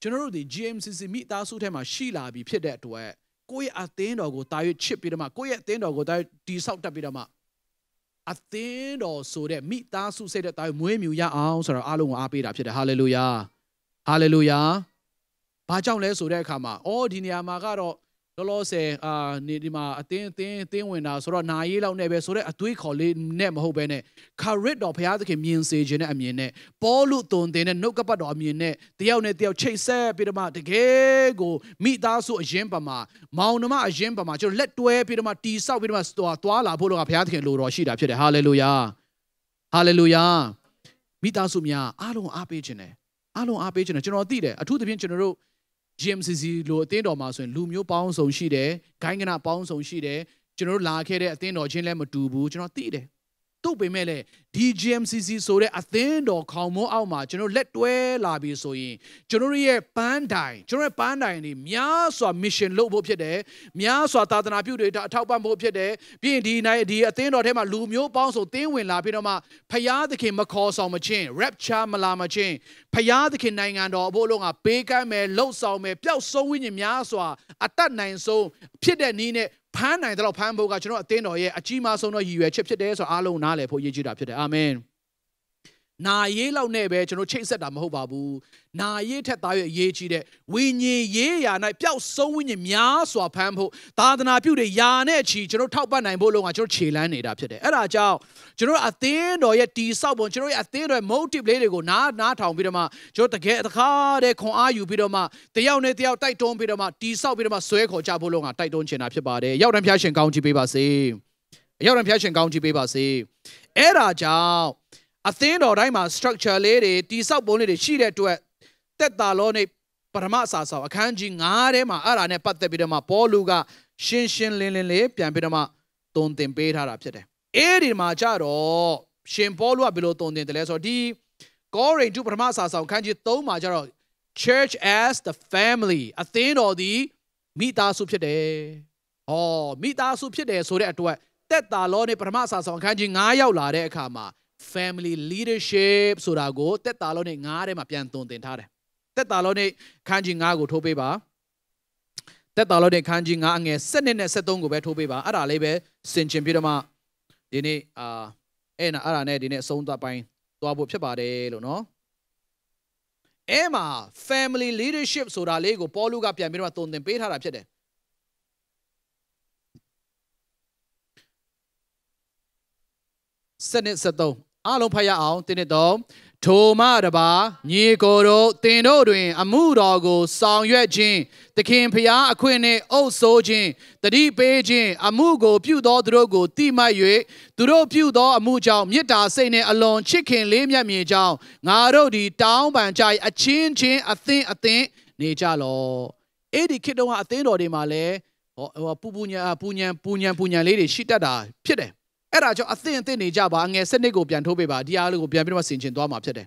ကျွန်တော်တို့ဒီ James မိသားစုထဲမှာရှိလာပြီဖြစ်တဲ့အတွက်ကိုယ့်ရဲ့အသင်းတော်ကိုတာ၍ချစ်ပြီးတော့မှကိုယ့်ရဲ့အသင်းတော်ကိုတာ၍တိဆောက်တတ်ပြီးတော့မှအသင်းတော်ဆိုတဲ့မိသားစုစိတ်တဲ့တာ၍မွေးမြူရအောင်ဆိုတော့အားလုံးကိုအားပေးတာဖြစ်တယ်ဟာလေလုယာဟာလေလုယာဘာကြောင့်လဲဆိုတဲ့အခါမှာအော်ဒီနေရာမှာကတော့လောလောဆယ်အာနေဒီမှာအတင်းအတင်းအတင်းဝင်တာဆိုတော့နာရီလောက်နဲ့ပဲဆိုတော့အသွေးခေါ်လေးနဲ့မဟုတ်ပဲနဲ့ခရစ်တော်ဘုရားသခင်မြင်စေခြင်းနဲ့အမြင်နဲ့ပေါလုတုံတင်တဲ့နှုတ်ကပတ်တော်အမြင်နဲ့တယောက်နဲ့တယောက်ချိတ်ဆက်ပြီးတော့မှတကယ်ကိုမိသားစုအရင်ပမာမောင်နှမအရင်ပမာကျွန်တော်လက်တွဲပြီးတော့မှတီဆောက်ပြီးတော့မှသွားလာဖို့လောကဘုရားသခင်လိုတော်ရှိတာဖြစ်တယ်ဟာလေလုယာဟာလေလုယာမိသားစုများအားလုံးအားပေးခြင်းနဲ့အားလုံးအားပေးခြင်းနဲ့ကျွန်တော်သိတယ်အထူးသဖြင့်ကျွန်တော်တို့ GMCC လိုအသင်းတော်မှာဆိုရင်လူမျိုးပေါင်းစုံရှိတယ်ဂိုင်းကနပေါင်းစုံရှိတယ်ကျွန်တော်တို့လာခဲ့တဲ့အသင်းတော်ချင်းလည်းမတူဘူးကျွန်တော်သိတယ်။တို့ပေမဲ့လည်း DGMCC ဆိုတဲ့အသင်းတော်ခေါင်မွန်းအောက်မှာကျွန်တော်လက်တွဲလာပြီဆိုရင်ကျွန်တော်ရဲ့ပန်းတိုင်ကျွန်တော်ရဲ့ပန်းတိုင်တွေများစွာ mission လုပ်ဖို့ဖြစ်တယ်များစွာသာသနာပြုတွေအထောက်ပံ့ဖို့ဖြစ်တယ်ပြီးရင်ဒီနိုင်ဒီအသင်းတော်ထဲမှာလူမျိုးပေါင်းစုံတင်းဝင်လာပြီးတော့မှဖျားသခင်မခေါ်ဆောင်မခြင်း rapture မလာမခြင်းဖျားသခင်နိုင်ငံတော်အဖို့လုံးကပေးကမ်းမယ်လှုပ်ဆောင်မယ်ပျောက်ဆုံးဝိညာဉ်များစွာအတတ်နိုင်ဆုံးဖြစ်တဲ့နည်းနဲ့ဖမ်းနိုင်တဲ့လောက်ဖမ်းဖို့ကကျွန်တော်အသင်းတော်ရဲ့အကြီးမားဆုံးသောရည်ရွယ်ချက်ဖြစ်တယ်ဆိုတော့အားလုံးနားလည်ဖို့ရည်ကြည်တာဖြစ်တယ်အာမင်။နာရေးလောက်နဲ့ပဲကျွန်တော်ချိတ်ဆက်တာမဟုတ်ပါဘူးနာရေးထက်သားရဲ့အရေးကြီးတဲ့ဝိညာဉ်ရေးရာ၌ပျောက်ဆုံးဝိညာဉ်များစွာဖမ်းဖို့သာသနာပြုတဲ့ယာနဲ့ချီကျွန်တော်ထောက်ပံ့နိုင်ဖို့လုံးဝကျွန်တော်ခြေလှမ်းနေတာဖြစ်တယ်အဲ့ဒါကြောင့်ကျွန်တော်အသင်းတော်ရဲ့တီဆောက်ပုံကျွန်တော်ရဲ့အသင်းတော်ရဲ့ motive လေးတွေကိုနားနားထောင်ပြီးတော့မှကျွန်တော် တကယ်တခါတဲ့ခွန်အားယူပြီးတော့မှတယောက်နဲ့တယောက်တိုက်တွန်းပြီးတော့မှတီဆောက်ပြီးတော့မှဆွဲခေါ်ကြဖို့လုံးဝတိုက်တွန်းချင်တာဖြစ်ပါတယ်ရောက်တဲ့ဖျားရှင်ကောင်းချီးပေးပါစေရောက်တဲ့ဖျားရှင်ကောင်းချီးပေးပါစေအဲ့ဒါကြောင့်အသင်းတော်တိုင်းမှာ structure လေးတွေတိဆောက်ပုံလေးတွေရှိတဲ့အတွက်တက်တာလောနေပရမအစာဆောင်အခန်းကြီး9ထဲမှာအဲ့ဒါနဲ့ပတ်သက်ပြီးတော့မှပေါလုကရှင်းရှင်းလင်းလင်းလေးပြန်ပြီးတော့မှတုံသင်ပေးထားတာဖြစ်တယ်။အဲ့ဒီမှာကြတော့ရှင်ပေါလုကဘယ်လိုတုံသင်တယ်လဲဆိုတော့ဒီကောရိန္သုပထမစာဆောင်ခန်းကြီး3မှာကျတော့ church as the family အသင်းတော်သည်မိသားစုဖြစ်တယ်။ဩမိသားစုဖြစ်တယ်ဆိုတဲ့အတွက်တက်တာလောနေပထမစာဆောင်ခန်းကြီး9ရောက်လာတဲ့အခါမှာ family leadership ဆိုတာကိုတက်တာလုံးနဲ့ငားထဲမှာပြန်သွန်သင်ထားတယ်တက်တာလုံးနဲ့ခန်းကြီးငားကိုထိုးပေးပါတက်တာလုံးနဲ့ခန်းကြီးငားအငယ်7နှစ်နဲ့73ကိုပဲထိုးပေးပါအဲ့ဒါလေးပဲစင်ချင်ပြီးတော့မှဒီနေ့အာအဲ့နာအဲ့ဒါနဲ့ဒီနေ့အဆုံးသတ်ပိုင်းသွားဖို့ဖြစ်ပါတယ်လို့နော်အဲမှာ family leadership ဆိုတာလေးကိုပေါလုကပြန်ပြီးတော့သွန်သင်ပေးထားတာဖြစ်တယ်စနစ်73အလုံးဖတ်ရအောင်တင်းနှစ်သုံးထိုမတပါညီကိုတို့တင်တို့တွင် အမှုတော်ကိုဆောင်ရွက်ခြင်းသခင်ဖျားအခွင့်နှင့် အုပ်ဆိုးခြင်းတတိပေးခြင်းအမှုကိုပြုသောသူတို့ကိုတိမှတ်၍သူတို့ပြုသောအမှုကြောင့်မေတ္တာစိတ်နှင့်အလွန်ချစ်ခင်လေးမြတ်မြင်ကြောင်းငါတို့သည်တောင်းပန်ကြအချင်းချင်းအသင်းအသင်းနေကြလော့အဲ့ဒီခေတ္တကအသင်းတော်တွေမှာလည်းဟောပူပူညာပူညာပူညာပူညာလေးတွေရှိတတ်တာဖြစ်တယ်အဲ့ဒါကြောင့်အသင်အသင်နေကြပါငယ်စနစ်ကိုပြန်ထိုးပေးပါဒီအားလေးကိုပြန်ပြီးတော့ဆင်ခြင်သွားမှာဖြစ်တယ်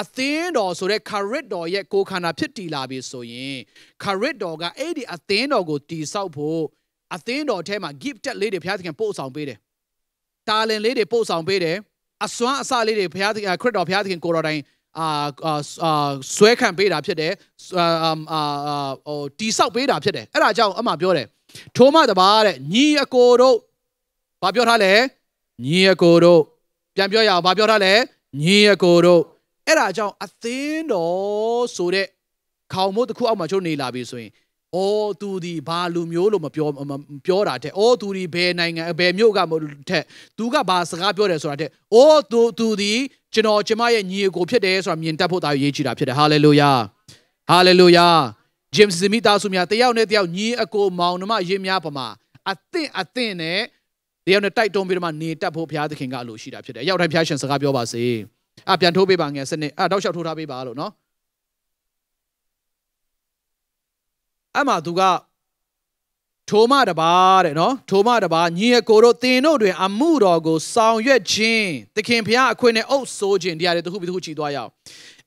အသင်းတော်ဆိုတဲ့ခရစ်တော်ရဲ့ကိုယ်ခန္ဓာဖြစ်တည်လာပြီဆိုရင်ခရစ်တော်ကအဲ့ဒီအသင်းတော်ကိုတည်ဆောက်ဖို့အသင်းတော်ထဲမှာ gifted လေးတွေဘုရားသခင်ပို့ဆောင်ပေးတယ်။တာလင်လေးတွေပို့ဆောင်ပေးတယ်။အစွမ်းအစလေးတွေဘုရားသခင်ခရစ်တော်ဘုရားသခင်ကိုတော်တိုင်းအာအာဆွဲခံပေးတာဖြစ်တယ်။အာအာဟိုတည်ဆောက်ပေးတာဖြစ်တယ်။အဲ့ဒါကြောင့်အမှပြောတယ်။ထိုမှတပါတဲ့ညီအကိုတို့။ဘာပြောထားလဲ။ညီအကိုတို့ပြန်ပြောရအောင်ဘာပြောထားလဲ။ညီအကိုတို့အဲ့ဒါကြောင့်အသင်းတော်ဆိုတဲ့ခေါင်းမိုးတစ်ခုအောက်မှာချုပ်နေလာပြီဆိုရင် အော်သူဒီဘာလူမျိုးလို့မပြောပြောတာတဲ့အော်သူဒီဘယ်နိုင်ငံဘယ်မြို့ကမလို့တဲ့သူကဘာစကားပြောတယ်ဆိုတာတဲ့အော်သူသူဒီကျွန်တော်ကျမရဲ့ညီအကိုဖြစ်တယ်ဆိုတာမြင်တတ်ဖို့တာရေးကြည့်တာဖြစ်တယ်ဟာလေလုယာဟာလေလုယာဂျိမ်းစ်မိသားစုများတယောက်နဲ့တယောက်ညီအကိုမောင်နှမရင်းများပမာအသင့်အသင့်နဲ့တရားနဲ့တိုက်တွန်းပြီးတော့မှနေတက်ဖို့ဘုရားသခင်ကအလိုရှိတာဖြစ်တယ်အရောက်တိုင်းဘုရားရှင်စကားပြောပါစေအပြန်ထိုးပေးပါငယ်စနစ်အတောက်လျှောက်ထိုးထားပေးပါလို့နော်အမှသူကထိုမတပါတဲ့နော်ထိုမတပါညီအကိုတို့တင်တို့တွင်အမှုတော်ကိုဆောင်ရွက်ခြင်းသခင်ဖျားအခွင့်နဲ့အုပ်ဆိုးခြင်းတရားတွေတစ်ခုပြီးတစ်ခုချီသွားရအောင်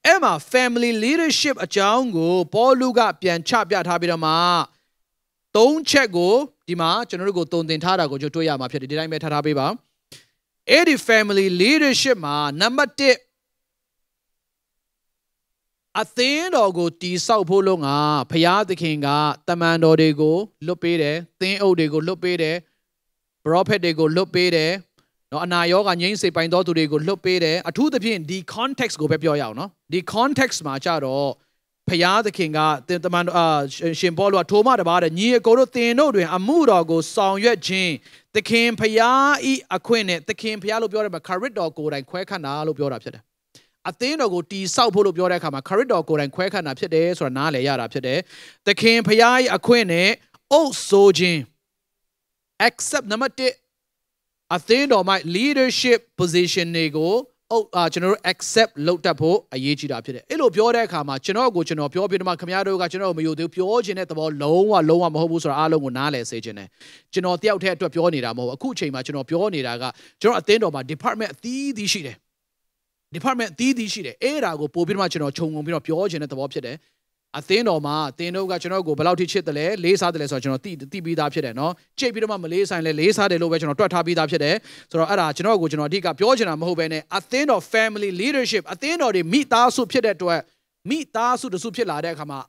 အဲ့မှာ family leadership အကြောင်းကို ပေါလုကပြန်ချပြထားပြီးတော့မှသုံးချက်ကိုဒီမှာကျွန်တော်တို့ကိုတုံသင်ထားတာကိုကျွန်တော်တွေ့ရမှာဖြစ်တယ်ဒီတိုင်းပဲထားထားပေးပါအဲ့ဒီ family leadership မှာနံပါတ်1အသင်းတော်ကိုတိဆောက်ဖို့လို့ငါဘုရားသခင်ကတမန်တော်တွေကိုလွတ်ပေးတယ်သင်းအုပ်တွေကိုလွတ်ပေးတယ် prophet တွေကိုလွတ်ပေးတယ်နော်အနာရောဂါငြိမ်းစေပိုင်တော်သူတွေကိုလွတ်ပေးတယ်အထူးသဖြင့်ဒီ context ကိုပဲပြောရအောင်နော်ဒီ context မှာကြတော့ဖျားသခင်ကတင်တမန်အာရှင်ဘောလောကထိုမတပါတဲ့ညီအကိုတို့တင်တို့တွင်အမှုတော်ကိုဆောင်ရွက်ခြင်းသခင်ဖျားဤအခွင့်နဲ့သခင်ဖျားလို့ပြောတဲ့မှာခရစ်တော်ကိုယ်တိုင်ခွဲခန့်တာလို့ပြောတာဖြစ်တယ်အသင်းတော်ကိုတီဆောက်ဖို့လို့ပြောတဲ့အခါမှာခရစ်တော်ကိုယ်တိုင်ခွဲခန့်တာဖြစ်တယ်ဆိုတာနားလည်ရတာဖြစ်တယ်သခင်ဖျားဤအခွင့်နဲ့အုပ်ဆိုခြင်း accept number 1အသင်းတော်မှာ leadership position တွေကိုအုပ်အာကျွန်တော်တို့ accept လုပ်တတ်ဖို့အရေးကြီးတာဖြစ်တယ်အဲ့လိုပြောတဲ့အခါမှာကျွန်တော်ကိုကျွန်တော်ပြောပြတယ်မှာခင်ဗျားတို့ကကျွန်တော်မယုံသေးဘူးပြောခြင်းတဲ့သဘောလုံးဝလုံးဝမဟုတ်ဘူးဆိုတာအားလုံးကိုနားလည်စေခြင်းတယ်ကျွန်တော်တယောက်တည်းအတွက်ပြောနေတာမဟုတ်အခုအချိန်မှာကျွန်တော်ပြောနေတာကကျွန်တော်အသင်းတော်မှာ department အသီးသီးရှိတယ် department အသီးသီးရှိတယ်အဲ့ဒါကိုပို့ပြီးတော့ကျွန်တော်ခြုံငုံပြီးတော့ပြောခြင်းတဲ့သဘောဖြစ်တယ်အသင်းတော်မှာအသင်းတို့ကကျွန်တော်ကိုဘယ်လောက်ထိချစ်တယ်လဲလေးစားတယ်လဲဆိုတော့ကျွန်တော်တိတိပြီးသားဖြစ်တယ်နော်ချိန်ပြီးတော့မှမလေးဆိုင်လဲလေးစားတယ်လို့ပဲကျွန်တော်တွက်ထားပြီးသားဖြစ်တယ်ဆိုတော့အဲ့ဒါကျွန်တော်ကိုကျွန်တော်အဓိကပြောချင်တာမဟုတ်ဘဲနဲ့အသင်းတော် family leadership အသင်းတော်တွေမိသားစုဖြစ်တဲ့အတွက်မိသားစုတစုဖြစ်လာတဲ့အခါမှာ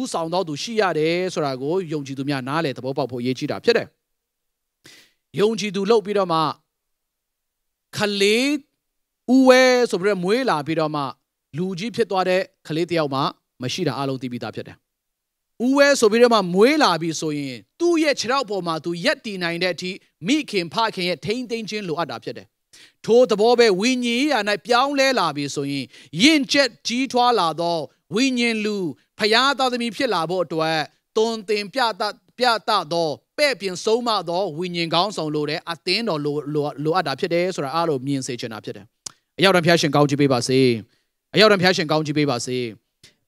ဥဆောင်တော်သူရှိရတယ်ဆိုတာကိုယုံကြည်သူများနားလည်သဘောပေါက်ဖို့ရည်ကြီးတာဖြစ်တယ်ယုံကြည်သူလောက်ပြီးတော့မှခလေးဥဝဲဆိုပြီးတော့မွေးလာပြီးတော့မှလူကြီးဖြစ်သွားတဲ့ခလေးတယောက်မှမရှိတာအလုံးသိပြီးသားဖြစ်တယ်။ဥဝဲဆိုပြီးတော့မှမွေးလာပြီဆိုရင်သူ့ရဲ့ခြေထောက်ပေါ်မှာသူရက်တည်နိုင်တဲ့အထိမိခင်ဖခင်ရဲ့ထိမ့်သိမ်းခြင်းလိုအပ်တာဖြစ်တယ်။ထိုသဘောပဲဝိညာဉ်ရာ၌ပြောင်းလဲလာပြီဆိုရင်ယဉ်ကျက်ကြီးထွားလာသောဝိညာဉ်လူဖျားသားသမီးဖြစ်လာဖို့အတွက်သွန်သင်ပြတပြတသောပဲ့ပြင်ဆုံးမသောဝိညာဉ်ကောင်းဆောင်လိုတဲ့အသင်းတော်လိုလိုအပ်တာဖြစ်တယ်ဆိုတာအားလုံးမြင်စေချင်တာဖြစ်တယ်။အရောက်တန်ဖျားရှင်ကောင်းချီးပေးပါစေ။အရောက်တန်ဖျားရှင်ကောင်းချီးပေးပါစေ။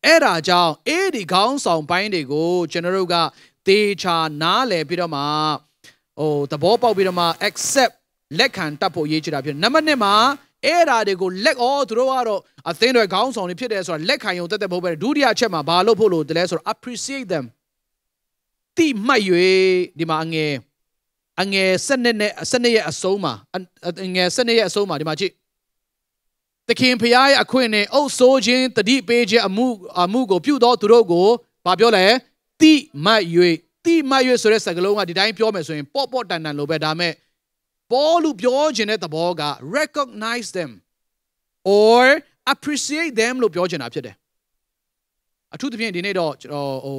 အဲ့ဒါကြောင့်အဲ့ဒီခေါင်းဆောင်ပိုင်းတွေကို ကျွန်တော်တို့ကသေချာနားလည် ပြီးတော့မှဟိုသဘောပေါက်ပြီးတော့မှ accept လက်ခံတတ်ဖို့ရေးချတာဖြစ်နံပါတ်1မှာအဲ့ဒါတွေကိုလက်ဩသူတို့ကတော့အသင်းတွေခေါင်းဆောင်တွေဖြစ်တယ်ဆိုတာလက်ခံရုံတက်တက်မဟုတ်ပဲဒုတိယချက်မှာဘာလို့ဖို့လို့တလဲဆိုတော့ appreciate them တိမှတ်၍ဒီမှာအငယ်အငယ်၁၂နဲ့၁၂ရဲ့အဆုံးမှာအငယ်၁၂ရဲ့အဆုံးမှာဒီမှာကြည့်သခင်ဖရားရဲ့အခွင့်နဲ့အုပ်ဆိုးခြင်းတတိပေးခြင်းအမှုအမှုကိုပြုသောသူတို့ကိုဗာပြောလဲတိမတ်၍တိမတ်၍ဆိုတဲ့စကားလုံးကဒီတိုင်းပြောမယ်ဆိုရင်ပေါ့ပေါ့တန်တန်လိုပဲဒါမဲ့ပေါလုပြောခြင်းတဲ့သဘောက recognize them or appreciate them လို့ပြောချင်တာဖြစ်တယ်အထူးသဖြင့်ဒီနေ့တော့ကျွန်တော်ဟို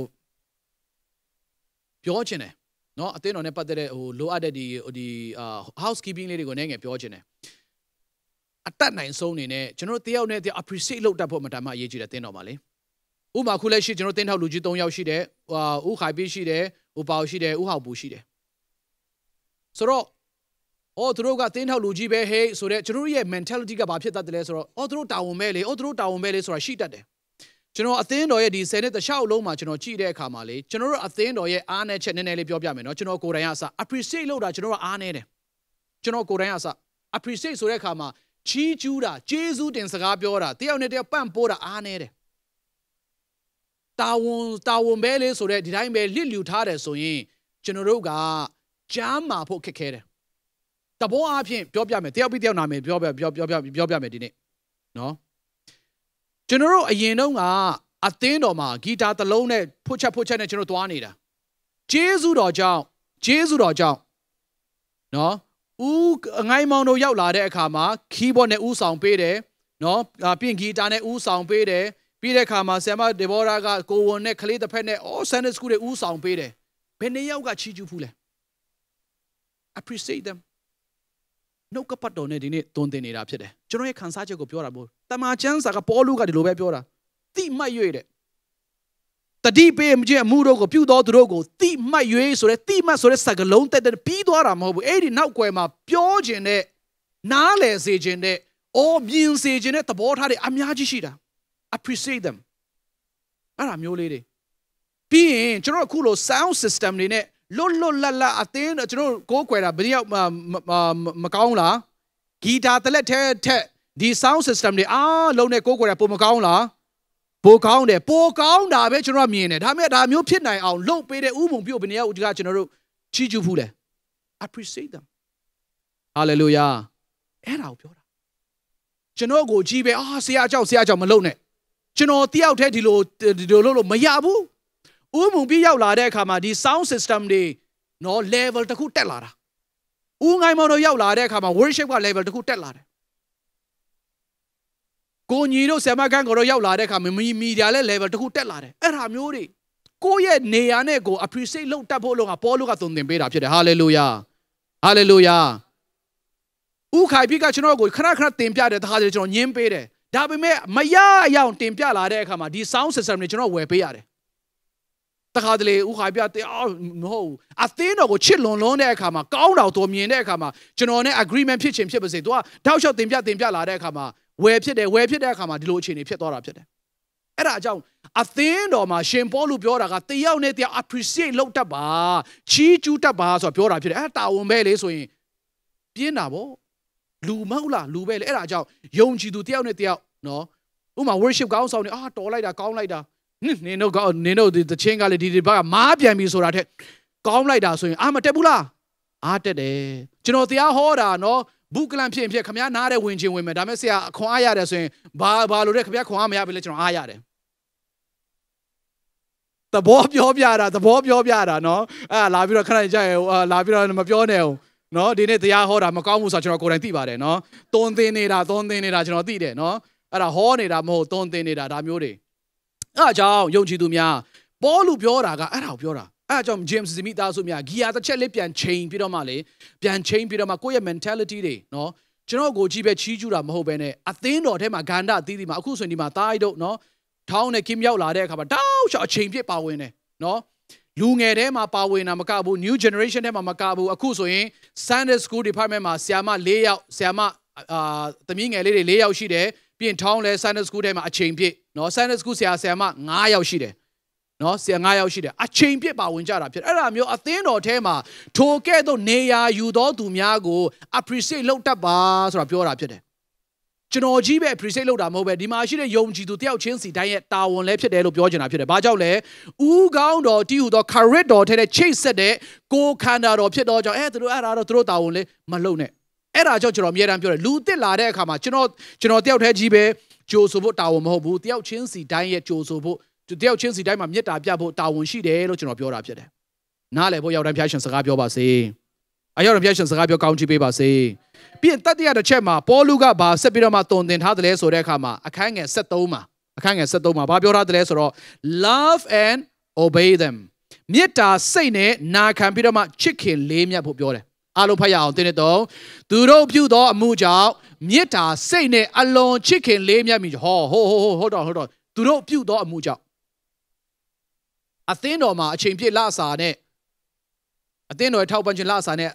ပြောချင်တယ်เนาะအသင်းတော်နဲ့ပတ်သက်တဲ့ဟိုလိုအပ်တဲ့ဒီဒီ housekeeping လေးတွေကိုနည်းငယ်ပြောချင်တယ်အတတ်နိုင်ဆုံးအနေနဲ့ကျွန်တော်တို့တယောက်နဲ့တယောက် appreciate လုပ်တတ်ဖို့အမှန်တမ်းအရေးကြီးတယ်သင်တော်မှာလေဥမာခုလက်ရှိကျွန်တော်တင်းထောက်လူကြီး၃ယောက်ရှိတယ်ဟိုဥခိုင်ပြီးရှိတယ်ဟိုပေါရှိတယ်ဥဟောက်ပူရှိတယ်ဆိုတော့အော်သူတို့ကတင်းထောက်လူကြီးပဲဟေးဆိုတော့ကျွန်တော်ရဲ့ mentality ကဘာဖြစ်တတ်တယ်လဲဆိုတော့အော်သူတို့တာဝန်ပဲလေအော်သူတို့တာဝန်ပဲလေဆိုတာရှိတတ်တယ်ကျွန်တော်အသင်းတော်ရဲ့ဒီ10နှစ်တခြားအလုံးမှာကျွန်တော်ကြည့်တဲ့အခါမှာလေကျွန်တော်တို့အသင်းတော်ရဲ့အားနည်းချက်နည်းနည်းလေးပြောပြမယ်နော်ကျွန်တော်ကိုယ်တိုင်အစ appreciate လုပ်တာကျွန်တော်ကအားနည်းတယ်ကျွန်တော်ကိုယ်တိုင်အစ appreciate ဆိုတဲ့အခါမှာချီးကျူးတာကျေးဇူးတင်စကားပြောတာတယောက်နဲ့တယောက်ပန့်ပိုးတာအားနေတယ်တာဝန်တာဝန်ပဲလေဆိုတဲ့ဒီတိုင်းပဲလစ်လျူထားတယ်ဆိုရင်ကျွန်တော်တို့ကကြားမှာဖို့ခက်ခဲတယ်တဘောအဖြစ်ပြောပြမယ်တယောက်ပြီးတယောက်နာမယ်ပြောပြပြောပြောပြောပြမယ်ဒီနေ့နော်ကျွန်တော်တို့အရင်တုန်းကအသင်းတော်မှာဂီတာတစ်လုံးနဲ့ဖွတ်ချက်ဖွတ်ချက်နဲ့ကျွန်တော်သွားနေတာဂျေဇုတော်ကြောင့်ဂျေဇုတော်ကြောင့်နော်ဦးငိုင်းမောင်တို့ရောက်လာတဲ့အခါမှာခီးဘောနဲ့ဦးဆောင်ပေးတယ်နော် ပြင်ဂီတာနဲ့ဦးဆောင်ပေးတယ်ပြီးတဲ့အခါမှာဆမ်မဒေဘောရာကကိုဝန်နဲ့ကလေးတစ်ဖက်နဲ့အော်ဆန်ဒစ်ကူတွေဦးဆောင်ပေးတယ်ဘယ်နှစ်ယောက်ကချီးကျူးဖူးလဲ appreciate them နှုတ်ကပတ်တော်နဲ့ဒီနေ့သွန်သင်နေတာဖြစ်တယ်ကျွန်တော်ရဲ့ခံစားချက်ကိုပြောတာပေါ့တမန်ကျမ်းစာကပေါလုကဒီလိုပဲပြောတာတိမှတ်ရွေ့တဲ့တတိပေးမခြင်းအမှုတို့ကိုပြုတော်သူတို့ကိုတိမှတ်၍ဆိုတဲ့တိမှတ်ဆိုတဲ့စကားလုံးတက်တက်ပြီးသွားတာမဟုတ်ဘူးအဲ့ဒီနောက်ကွယ်မှာပြောခြင်းနဲ့နားလည်စေခြင်းနဲ့အော်မြင်စေခြင်းနဲ့သဘောထားတွေအများကြီးရှိတာ appreciate them အဲ့ဒါမျိုးလေးတွေပြီးရင်ကျွန်တော်အခုလို sound system တွေနဲ့လွတ်လွတ်လပ်လပ်အသင်းကျွန်တော်ကိုးကွယ်တာဘယ်နည်းမကောင်းလားဂီတာတလက်ထဲထက်ဒီ sound system တွေအားလုံးနဲ့ကိုးကွယ်တာပုံမကောင်းလားပိုကောင်းတယ်ပိုကောင်းတာပဲကျွန်တော်မြင်တယ်ဒါမဲ့ဒါမျိုးဖြစ်နိုင်အောင်လုပ်ပေးတဲ့ဥပုံပြုတ်ဘယ်နေရာကိုဒီကကျွန်တော်တို့ချီးကျူးဖူးလဲ appreciate them hallelujah အဲ့ဒါကိုပြောတာကျွန်တော်ကိုကြီးပဲအာဆရာကြောက်ဆရာကြောက်မလုပ်နဲ့ကျွန်တော်တယောက်တည်းဒီလိုဒီလိုလုပ်လို့မရဘူးဥပုံပြရောက်လာတဲ့အခါမှာဒီ sound system တွေနော် level တစ်ခုတက်လာတာဦးငိုင်းမောင်တို့ရောက်လာတဲ့အခါမှာ worship က level တစ်ခုတက်လာတယ်ကိုညီတို့ဆယ်မခန်းကိုတော့ရောက်လာတဲ့အခါမီမီဒီယာလည်း level တစ်ခုတက်လာတယ်အဲ့ဒါမျိုးတွေကိုယ့်ရဲ့နေရာနဲ့ကို appreciate လုပ်တတ်ဖို့လို့ကပေါလုကသွန်သင်ပေးတာဖြစ်တယ် hallelujah hallelujah ဥခိုင်ပြီကကျွန်တော်ကိုခဏခဏတင်ပြတယ်တခါကျကျွန်တော်ညင်းပေးတယ်ဒါပေမဲ့မရအောင်တင်ပြလာတဲ့အခါမှာဒီ sound system တွေကျွန်တော်ဝယ်ပေးရတယ်တခါတလေဥခိုင်ပြတဲ့အော်မဟုတ်အသင်းတော်ကိုချစ်လွန်လွန်းတဲ့အခါမှာကောင်းတော်တော်မြင်တဲ့အခါမှာကျွန်တော်နဲ့ agreement ဖြစ်ချင်းဖြစ်ပါစေ။ तू ကတောက်လျှောက်တင်ပြတင်ပြလာတဲ့အခါမှာဝယ်ဖြစ်တယ်ဝယ်ဖြစ်တဲ့အခါမှာဒီလိုအခြေအနေဖြစ်သွားတာဖြစ်တယ်အဲ့ဒါအကြောင်းအသင်းတော်မှာရှင်ပေါလုပြောတာကတယောက်နဲ့တယောက် appreciate လုပ်တတ်ပါချီးကျူးတတ်ပါဆိုတော့ပြောတာဖြစ်တယ်အဲ့ဒါတာဝန်ပဲလေဆိုရင်ပြင်းတာပေါ့လူမဟုတ်လားလူပဲလေအဲ့ဒါအကြောင်းယုံကြည်သူတယောက်နဲ့တယောက်နော်ဥမာ worship ကောင်းဆောင်နေအာတော်လိုက်တာကောင်းလိုက်တာနင်တို့ကနင်တို့ဒီတချင်းကလေဒီဒီဘက်ကမားပြန်ပြီဆိုတာထက်ကောင်းလိုက်တာဆိုရင်အာမတက်ဘူးလားအားတက်တယ်ကျွန်တော်တရားဟောတာနော်ဘူးကလန်ဖြစ်ရင်ဖြစ်ခမရနားတဲ့ဝင်ချင်းဝင်မယ်ဒါပေမဲ့ဆရာခွန်အားရတယ်ဆိုရင်ဘာဘာလို့လဲခမရခွန်အားမရပြီလဲကျွန်တော်အားရတယ်သဘောပြောပြတာသဘောပြောပြတာနော်အဲလာပြီးတော့ခဏကြရအောင်လာပြီးတော့မပြောနဲ့အောင်နော်ဒီနေ့တရားဟောတာမကောင်းဘူးဆိုတော့ကျွန်တော်ကိုယ်တိုင်သိပါတယ်နော်သွန်သင်နေတာသွန်သင်နေတာကျွန်တော်သိတယ်နော်အဲ့ဒါဟောနေတာမဟုတ်သွန်သင်နေတာဒါမျိုးတွေအဲအကြောင်းယုံကြည်သူများပေါလုပြောတာကအဲ့ဒါကိုပြောတာအဲ့ကြောင့် James မိသားစုများဂီယာတစ်ချက်လေးပြန်ချိန်ပြီးတော့မှလေပြန်ချိန်ပြီးတော့မှကိုယ့်ရဲ့ mentality တွေနော်ကျွန်တော်ကိုကြီးပဲချီးကျူးတာမဟုတ်ဘဲနဲ့အသင်းတော်ထဲမှာဂန္ဓာသီးသီးမှာအခုဆိုရင်ဒီမှာတားအိတို့နော်ထောင်းနဲ့ကင်းမြောက်လာတဲ့အခါမှာတောက်လျှောက်အချိန်ပြည့်ပါဝင်တယ်နော်လူငယ်ထဲမှာပါဝင်တာမကဘူး new generation ထဲမှာမကဘူးအခုဆိုရင် Sunday school department မှာဆရာမ၄ယောက်ဆရာမအာသမီးငယ်လေးတွေ၄ယောက်ရှိတယ်ပြီးရင်ထောင်းလဲ Sunday school ထဲမှာအချိန်ပြည့်နော် Sunday school ဆရာဆရာမ၅ယောက်ရှိတယ်နော်ဆရာ၅ယောက်ရှိတယ်အချိန်ပြစ်ပါဝင်ကြတာဖြစ်အဲ့ဒါမျိုးအသင်းတော်ထဲမှာထိုကဲ့သို့နေရာယူသောသူများကို appreciate လုပ်တတ်ပါဆိုတာပြောတာဖြစ်တယ်ကျွန်တော်ကြီးပဲ appreciate လုပ်တာမဟုတ်ပဲဒီမှာရှိတဲ့ယုံကြည်သူတယောက်ချင်းစီတိုင်းရဲ့တာဝန်လည်းဖြစ်တယ်လို့ပြောချင်တာဖြစ်တယ်။ဘာကြောင့်လဲ။ဦးကောင်းတော်တည်ဟူသော career တော်ထဲတဲ့ချိတ်ဆက်တဲ့ကိုခန္ဓာတော်ဖြစ်တော့ကြောင့်အဲသူတို့အဲ့ဒါတော့သူတို့တာဝန်လည်းမလုပ်နဲ့။အဲ့ဒါကြောင့်ကျွန်တော်အမြဲတမ်းပြောတယ်လူတစ်လာတဲ့အခါမှာကျွန်တော်ကျွန်တော်တယောက်တည်းကြီးပဲကြိုဆိုဖို့တာဝန်မဟုတ်ဘူး။တယောက်ချင်းစီတိုင်းရဲ့ကြိုဆိုဖို့တယောက်ချင်းစီတိုင်းမှာမေတ္တာပြဖို့တာဝန်ရှိတယ်လို့ကျွန်တော်ပြောတာဖြစ်တယ်နားလည်ဖို့ရောက်တိုင်းဖျားရှင်စကားပြောပါစေအရောက်တိုင်းဖျားရှင်စကားပြောကောင်းချီးပေးပါစေပြီးရင်တတိယတစ်ချက်မှာပေါလုကဘာဆက်ပြီးတော့မှတုံသင်ထားတယ်လဲဆိုတဲ့အခါမှာအခန်းငယ်73မှာအခန်းငယ်73မှာဘာပြောထားတယ်လဲဆိုတော့ love and obey them မေတ္တာစိတ်နဲ့နာခံပြီးတော့မှချစ်ခင်လေးမြတ်ဖို့ပြောတယ်အားလုံးဖတ်ရအောင်တင်းတဲ့တော့သူတို့ပြုသောအမှုကြောင့်မေတ္တာစိတ်နဲ့အလွန်ချစ်ခင်လေးမြတ်မိဟောဟိုဟိုဟိုဟုတ်တော့ဟုတ်တော့သူတို့ပြုသောအမှုကြောင့်အသင်းတော်မှာအချိန်ပြည့်လစာနဲ့အသင်းတော်ရဲ့ထောက်ပံ့ခြင်းလစာနဲ့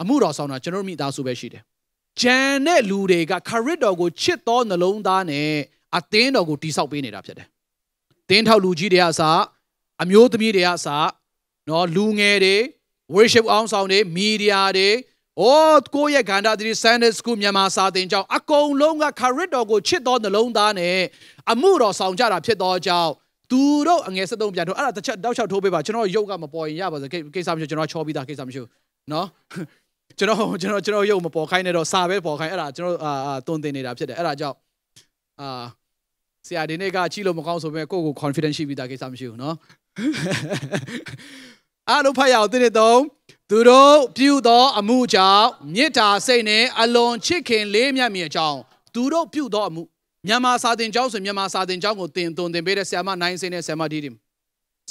အမှုတော်ဆောင်တာကျွန်တော်မိသားစုပဲရှိတယ်။ဂျန်တဲ့လူတွေကခရစ်တော်ကိုချစ်သောနှလုံးသားနဲ့အသင်းတော်ကိုတိဆောက်ပေးနေတာဖြစ်တယ်။သင်းထောက်လူကြီးတွေကအစအမျိုးသမီးတွေကအစနော်လူငယ်တွေ worship အောင်ဆောင်တွေမီဒီယာတွေအိုးကိုရဲ့ကန္တာတိ Sunday School မြန်မာစာသင်ကျောင်းအကုန်လုံးကခရစ်တော်ကိုချစ်သောနှလုံးသားနဲ့အမှုတော်ဆောင်ကြတာဖြစ်သောကြောင့်သူတို့အငယ်73ပြန်ထိုးအဲ့ဒါတစ်ချက်တောက်ချောက်ထိုးပေးပါကျွန်တော်ရုပ်ကမပေါ်ရင်ရပါစေကိစ္စမရှိကျွန်တော်ချောပြီးသားကိစ္စမရှိနော်ကျွန်တော်ကျွန်တော်ကျွန်တော်ရုပ်မပေါ်ခိုင်းနဲ့တော့စာပဲပေါ်ခိုင်းအဲ့ဒါကျွန်တော်အာတုံတင်နေတာဖြစ်တယ်အဲ့ဒါကြောင့်အာဆရာဒီနေ့ကချီလို့မကောင်းဆိုပေမဲ့ကိုယ့်ကို confidence ရှိပြီးသားကိစ္စမရှိဘူးနော်အားလုံးဖတ်ရအောင်တင်းနေတော့သူတို့ပြုသောအမှုကြောင့်မေတ္တာစိတ်နှင့်အလွန်ချစ်ခင်လေးမြတ်မြတ်အကြောင်းသူတို့ပြုသောအမှုမြန်မာစာသင်ကျောင်းဆိုမြန်မာစာသင်ကျောင်းကိုတင်သွန်တင်ပေးတဲ့ဆရာမနိုင်စင်းနဲ့ဆရာမဒီဒီ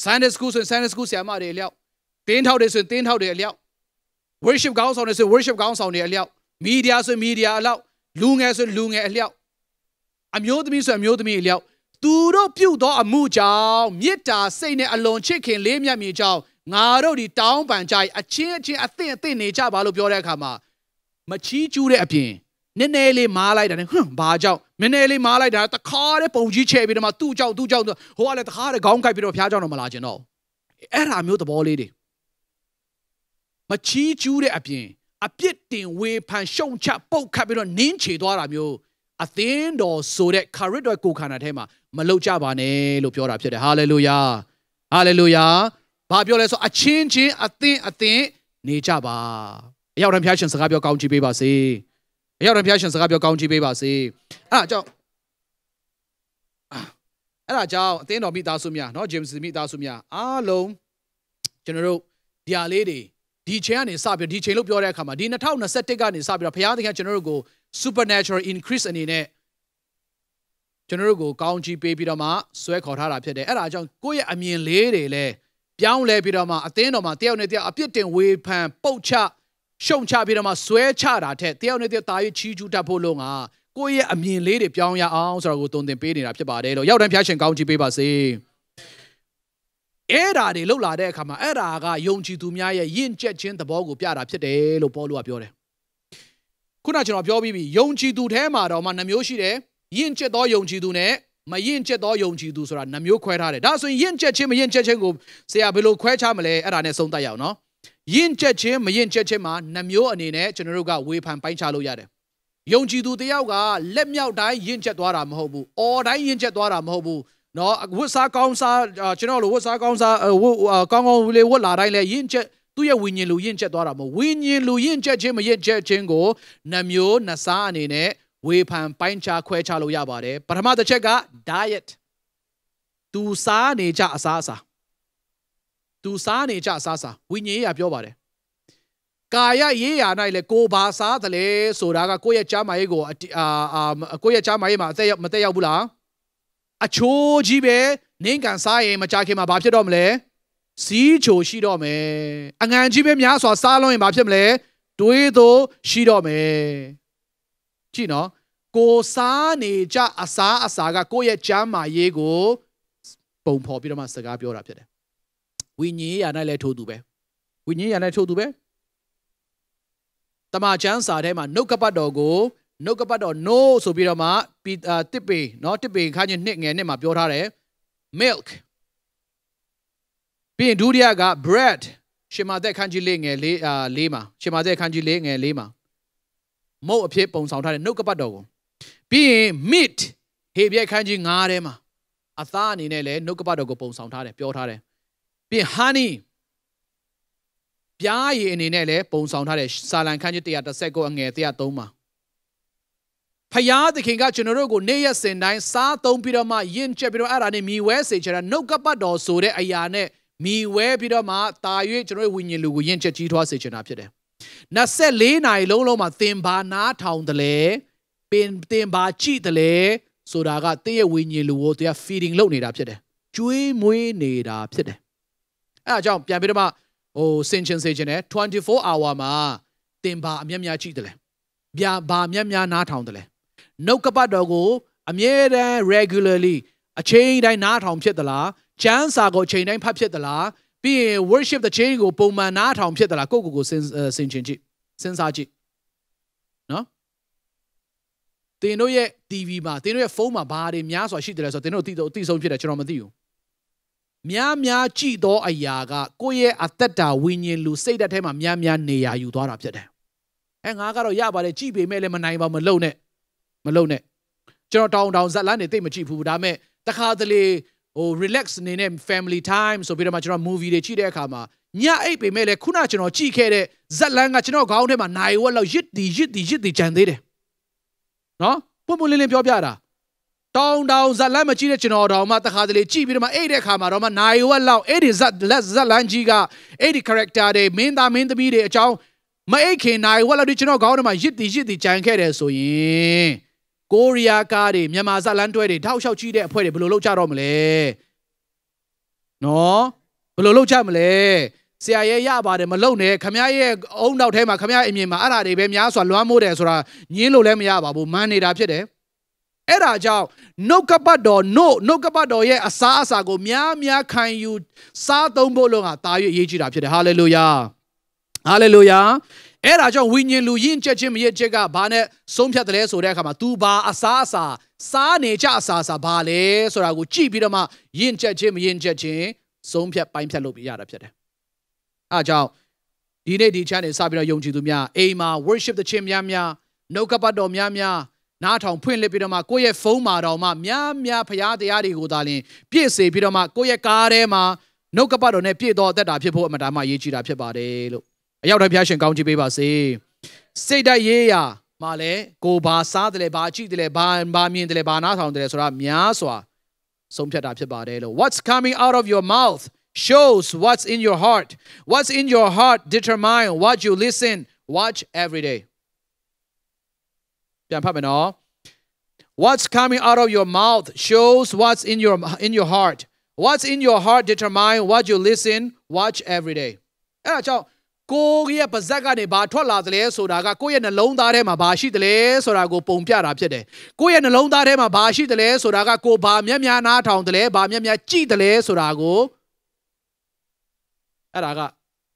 Sunday school ဆို Sunday school ဆရာမတွေအလျောက်တင်းထောက်တွေဆိုတင်းထောက်တွေအလျောက် worship ကောင်းဆောင်တွေဆို worship ကောင်းဆောင်တွေအလျောက် media ဆို media အလျောက်လူငယ်ဆိုလူငယ်အလျောက်အမျိုးသမီးဆိုအမျိုးသမီးအလျောက်သူတို့ပြုတ်သောအမှုကြောင့်မေတ္တာစိတ်နဲ့အလွန်ချစ်ခင်လေးမြတ်မြေကြောင့်ငါတို့ဒီတောင်းပန်ကြအချင်းအချင်းအသင့်အသင့်နေကြပါလို့ပြောတဲ့အခါမှာမချီးကျူးတဲ့အပြင်နည်းနည်းလေးမားလိုက်တာနဲ့ဟွန်းဘာကြောင့်နည်းနည်းလေးမားလိုက်တာတခါတည်းပုံကြီးချဲ့ပြီးတော့မှသူ့ကြောင့်သူ့ကြောင့်ဟိုကလည်းတခါတည်းခေါင်းကိုက်ပြီးတော့ဖျားကြောင့်တော့မလာကျင်တော့အဲ့ဒါမျိုးသဘောလေးတွေမချီးကျူးတဲ့အပြင်အပြစ်တင်ဝေဖန်ရှုံချပုတ်ခတ်ပြီးတော့နင်းချေသွားတာမျိုးအသင်းတော်ဆိုတဲ့ခရစ်တော်ကိုခန္ဓာထဲမှာမလောက်ကြပါနဲ့လို့ပြောတာဖြစ်တယ်ဟာလေလုယာဟာလေလုယာဘာပြောလဲဆိုအချင်းချင်းအသင်းအသင်းနေကြပါအရောက်တန်းဖျားရှင်စကားပြောကောင်းချီးပေးပါစေအရောက်တော်ဘုရားရှင်စကားပြောကောင်းချီးပေးပါစေအဲ့ဒါကြောင့်အဲ့ဒါကြောင့်အသင်းတော်မိသားစုများနော်ဂျေမစ်မိသားစုများအားလုံးကျွန်တော်တို့ဒီဟာလေးတွေဒီချိန်ကနေစပြီးဒီချိန်လို့ပြောတဲ့အခါမှာဒီ2021ကနေစပြီးတော့ဘုရားသခင်ကျွန်တော်တို့ကို supernatural increase အနေနဲ့ကျွန်တော်တို့ကိုကောင်းချီးပေးပြီးတော့မှဆွဲခေါ်ထားတာဖြစ်တယ်အဲ့ဒါကြောင့်ကိုယ့်ရဲ့အမြင်လေးတွေလည်းပြောင်းလဲပြီးတော့မှအသင်းတော်မှာတယောက်နဲ့တယောက်အပြစ်တင်ဝေဖန်ပုတ်ချရှုံချပြီးတော့မှဆွဲချတာထက်တယောက်နဲ့တယောက်တာ၍ချီးကျူးတတ်ဖို့လုံးကကိုယ့်ရဲ့အမြင်လေးတွေပြောင်းရအောင်ဆိုတာကိုတုံသင်ပေးနေတာဖြစ်ပါတယ်လို့ရောက်တန်းဖျားရှင်ကောင်းချီးပေးပါစေအဲ့ဒါတွေလှုပ်လာတဲ့အခါမှာအဲ့ဒါကယုံကြည်သူများရဲ့ယဉ်ကျက်ခြင်းသဘောကိုပြတာဖြစ်တယ်လို့ပေါလုကပြောတယ်ခုနကျွန်တော်ပြောပြီးပြီယုံကြည်သူထဲမှာတော့မှနှမျိုးရှိတယ်ယဉ်ကျက်သောယုံကြည်သူနဲ့မယဉ်ကျက်သောယုံကြည်သူဆိုတာနှမျိုးခွဲထားတယ်ဒါဆိုရင်ယဉ်ကျက်ခြင်းမယဉ်ကျက်ခြင်းကိုဆရာဘယ်လိုခွဲခြားမလဲအဲ့ဒါနဲ့ဆုံးသတ်ရအောင်နော်ယဉ်ကျက်ခြင်းမယဉ်ကျက်ခြင်းမှာနှမျိုးအနေနဲ့ကျွန်တော်တို့ကဝေဖန်ပိုင်းခြားလို့ရတယ်။ယုံကြည်သူတယောက်ကလက်မြောက်တိုင်းယဉ်ကျက်သွားတာမဟုတ်ဘူး။အော်တိုင်းယဉ်ကျက်သွားတာမဟုတ်ဘူး။နော်ဝတ်စားကောင်းစားကျွန်တော်လိုဝတ်စားကောင်းစားဝတ်ကောင်းကောင်းလေးဝတ်လာတိုင်းလည်းယဉ်ကျက်သူ့ရဲ့ဝိညာဉ်လူယဉ်ကျက်သွားတာမဟုတ်ဝိညာဉ်လူယဉ်ကျက်ခြင်းမယဉ်ကျက်ခြင်းကိုနှမျိုးနှစားအနေနဲ့ဝေဖန်ပိုင်းခြားခွဲခြားလို့ရပါတယ်။ပထမတစ်ချက်က diet သူစားနေကြအစားအစာ။သူစားနေကြစားစားဝိညာဉ်ရေးရပြောပါတယ်ကာယရေးရာ၌လည်းကိုဘာစားသလဲဆိုတာကကိုယ့်ရဲ့ကျမ်းမာရေးကိုအာအာကိုယ့်ရဲ့ကျမ်းမာရေးမှာအသက်မသက်ရောက်ဘူးလားအချိုးကြီးပဲနင်းကန်စားရင်မကြခင်မှာဘာဖြစ်တော့မလဲစီးချိုရှိတော့မယ်အငံကြီးပဲများစွာစားလုံးရင်ဘာဖြစ်မလဲတွေးသို့ရှိတော့မယ်ကြည့်နော်ကိုစားနေကြအစားအစာကကိုယ့်ရဲ့ကျမ်းမာရေးကိုပုံဖော်ပြီးတော့မှစကားပြောတာဖြစ်တယ်ဝိညာဉ်ရေးရာ၌လည်းထိုးသူပဲဝိညာဉ်ရေးရာ၌ထိုးသူပဲတမန်ကျမ်းစာထဲမှာနှုတ်ကပတ်တော်ကိုနှုတ်ကပတ်တော် no ဆိုပြီးတော့မှတစ်ပေเนาะတစ်ပေခါချင်းနှစ်ငယ်နှစ်မှာပြောထားတယ် milk ပြီးရင်ဒုတိယက bread ရှင်မာသက်ခန်းကြီးလေးငယ်လေးအာလေးမှာရှင်မာသက်ခန်းကြီးလေးငယ်လေးမှာမုတ်အဖြစ်ပုံဆောင်ထားတဲ့နှုတ်ကပတ်တော်ကိုပြီးရင် meat ဟေပြဲခန်းကြီး9ထဲမှာအသားအနေနဲ့လည်းနှုတ်ကပတ်တော်ကိုပုံဆောင်ထားတယ်ပြောထားတယ်ပြီး honey ပြားရည်အနေနဲ့လည်းပုံဆောင်ထားတဲ့စာလံခန်းကြီး139အငယ်103မှာဖယားသခင်ကကျွန်တော်တို့ကိုနေ့ရက်စဉ်တိုင်းစားသုံးပြီးတော့မှယဉ်ကျက်ပြီးတော့အဲ့ဒါနဲ့မြည်ဝဲစေချင်တာနှုတ်ကပတ်တော်ဆိုတဲ့အရာနဲ့မြည်ဝဲပြီးတော့မှတာ၍ကျွန်တော်တို့ဝိညာဉ်လူကိုယဉ်ကျက်ကြီးထွားစေချင်တာဖြစ်တယ်။24နာရီလုံးလုံးမှာသင်ဘာနားထောင်တယ်လေပင်သင်ဘာကြည့်တယ်လေဆိုတာကသင်ရဲ့ဝိညာဉ်လူကိုသူက feeding လုပ်နေတာဖြစ်တယ်။ကျွေးမွေးနေတာဖြစ်တယ်။အဲအကြောင်းပြန်ပြီးတော့မှဟိုစင်ချင်စေချင်တယ်24 hour မှာသင်ပါအမျက်များကြည့်တယ်လဲဗျာဘာအမျက်များနားထောင်တယ်လဲနှုတ်ကပတ်တော်ကို အမြဲတမ်း regularly အချိန်တိုင်းနားထောင်ဖြစ်သလားကျမ်းစာကိုအချိန်တိုင်းဖတ်ဖြစ်သလားပြီးရင် worship တခြင်းကိုပုံမှန်နားထောင်ဖြစ်သလားကိုယ့်ကိုယ်ကိုစင်ချင်ကြည့်စဉ်းစားကြည့်နော်သင်တို့ရဲ့ TV မှာသင်တို့ရဲ့ဖုန်းမှာဘာတွေများစွာရှိတယ်လဲဆိုတော့သင်တို့အသိဆုံးအသိဆုံးဖြစ်တယ်ကျွန်တော်မသိဘူးများများကြည့်သောအရာကကိုယ့်ရဲ့အသက်တာဝိညာဉ်လူစိတ်ဓာတ်ထဲမှာများများနေရာယူသွားတာဖြစ်တယ်။အဲငါကတော့ရပါတယ်ကြည့်ပေမဲ့လည်းမနိုင်ပါမလုံနဲ့မလုံနဲ့ကျွန်တော်တောင်းတောင်းဇက်လန်းနေသိမကြည့်ဘူးဒါပေမဲ့တခါတလေဟို relax နေနဲ့ family time ဆိုပြီးတော့မှကျွန်တော် movie တွေကြည့်တဲ့အခါမှာညအိပ်ပေမဲ့လည်းခုနကျွန်တော်ကြည့်ခဲ့တဲ့ဇက်လန်းကကျွန်တော်ခေါင်းထဲမှာနိုင်ဝက်လောက်ရစ်တီရစ်တီရစ်တီကြံသေးတယ်။နော်ပွန့်ပွန့်လင်းလင်းပြောပြတာ။တောင်းတောင်းဇက်လမ်းမကြည့်တဲ့ကျွန်တော်တော်မှတခါတလေကြည့်ပြီးတော့မှအဲ့တဲ့ခါမှာတော့မှနိုင်ဝက်လောက်အဲ့ဒီဇက်လက်ဇက်လမ်းကြီးကအဲ့ဒီ character တွေမင်းသားမင်းသမီးတွေအကြောင်းမအိတ်ခင်နိုင်ဝက်လောက်ဒီကျွန်တော်ခေါင်းထဲမှာရစ်တီရစ်တီကြံခဲ့တယ်ဆိုရင်ကိုရီးယားကားတွေမြန်မာဇက်လမ်းတွဲတွေထောက်လျှောက်ကြည့်တဲ့အဖွဲ့တွေဘယ်လိုလုပ်ကြတော့မလဲနော်ဘယ်လိုလုပ်ကြမလဲဆရာရဲ့ရပါတယ်မလုံနဲ့ခမရရဲ့အုံနောက်ထဲမှာခမရအမြင်မှာအဲ့ဒါတွေပဲများစွာလွှမ်းမိုးတယ်ဆိုတာညင်းလို့လည်းမရပါဘူးမန်းနေတာဖြစ်တယ်။အဲ့ဒါကြောင့်နှုတ်ကပတ်တော်နှုတ်နှုတ်ကပတ်တော်ရဲ့အစားအစာကိုများများခံယူစားသုံးဖို့လုံးဟာတာ၍အရေးကြီးတာဖြစ်တယ်ဟာလေလုယာဟာလေလုယာအဲ့ဒါကြောင့်ဝိညာဉ်လူရင့်ချက်ချင်းမရင့်ချက်ကဘာနဲ့ဆုံးဖြတ်တယ်လဲဆိုတဲ့အခါမှာ तू ဘာအစားအစာစားနေကြအစားအစာဘာလဲဆိုတာကိုကြည့်ပြီးတော့မှရင့်ချက်ချင်းမရင့်ချက်ချင်းဆုံးဖြတ်ပိုင်းဖြတ်လုပ်ပြရတာဖြစ်တယ်အားကြောင့်ဒီနေ့ဒီ channel စပြီးတော့ယုံကြည်သူများအိမ်မှာ worship တဲ့ချင်းများများနှုတ်ကပတ်တော်များများနားထောင်ဖွင့်လှစ်ပြီးတော့မှကိုယ့်ရဲ့ဖုန်းမှာတော့မှများများဖရားတရားတွေကိုသာလင်ပြည့်စေပြီးတော့မှကိုယ့်ရဲ့ကားထဲမှာနှုတ်ကပတ်တော်နဲ့ပြည့်တော်အသက်တာဖြစ်ဖို့အမတားမှရည်ကြည်တာဖြစ်ပါတယ်လို့အရောက်တိုင်းဖရားရှင်ကောင်းချီးပေးပါစေစိတ်ဓာတ်ရေးရာမှာလဲကိုဘာစားတယ်လဲဘာကြည့်တယ်လဲဘာဘာမြင်တယ်လဲဘာနားထောင်တယ်လဲဆိုတာများစွာဆုံးဖြတ်တာဖြစ်ပါတယ်လို့ What's coming out of your mouth shows what's in your heart what's in your heart determine what you listen watch every day ပြန်ဖတ်မယ်နော် What's coming out of your mouth shows what's in your in your heart what's in your heart determine what you listen watch every day အဲ့ဒါကြောင့်ကိုယ်ရဲ့ပါဇက်ကနေဘာထွက်လာသလဲဆိုတာကကိုယ့်ရဲ့နှလုံးသားထဲမှာဘာရှိသလဲဆိုတာကိုပုံပြတာဖြစ်တယ်။ကိုယ့်ရဲ့နှလုံးသားထဲမှာဘာရှိသလဲဆိုတာကကိုဘာမျက်များနားထောင်သလဲဘာမျက်များကြည့်သလဲဆိုတာကိုအဲ့ဒါက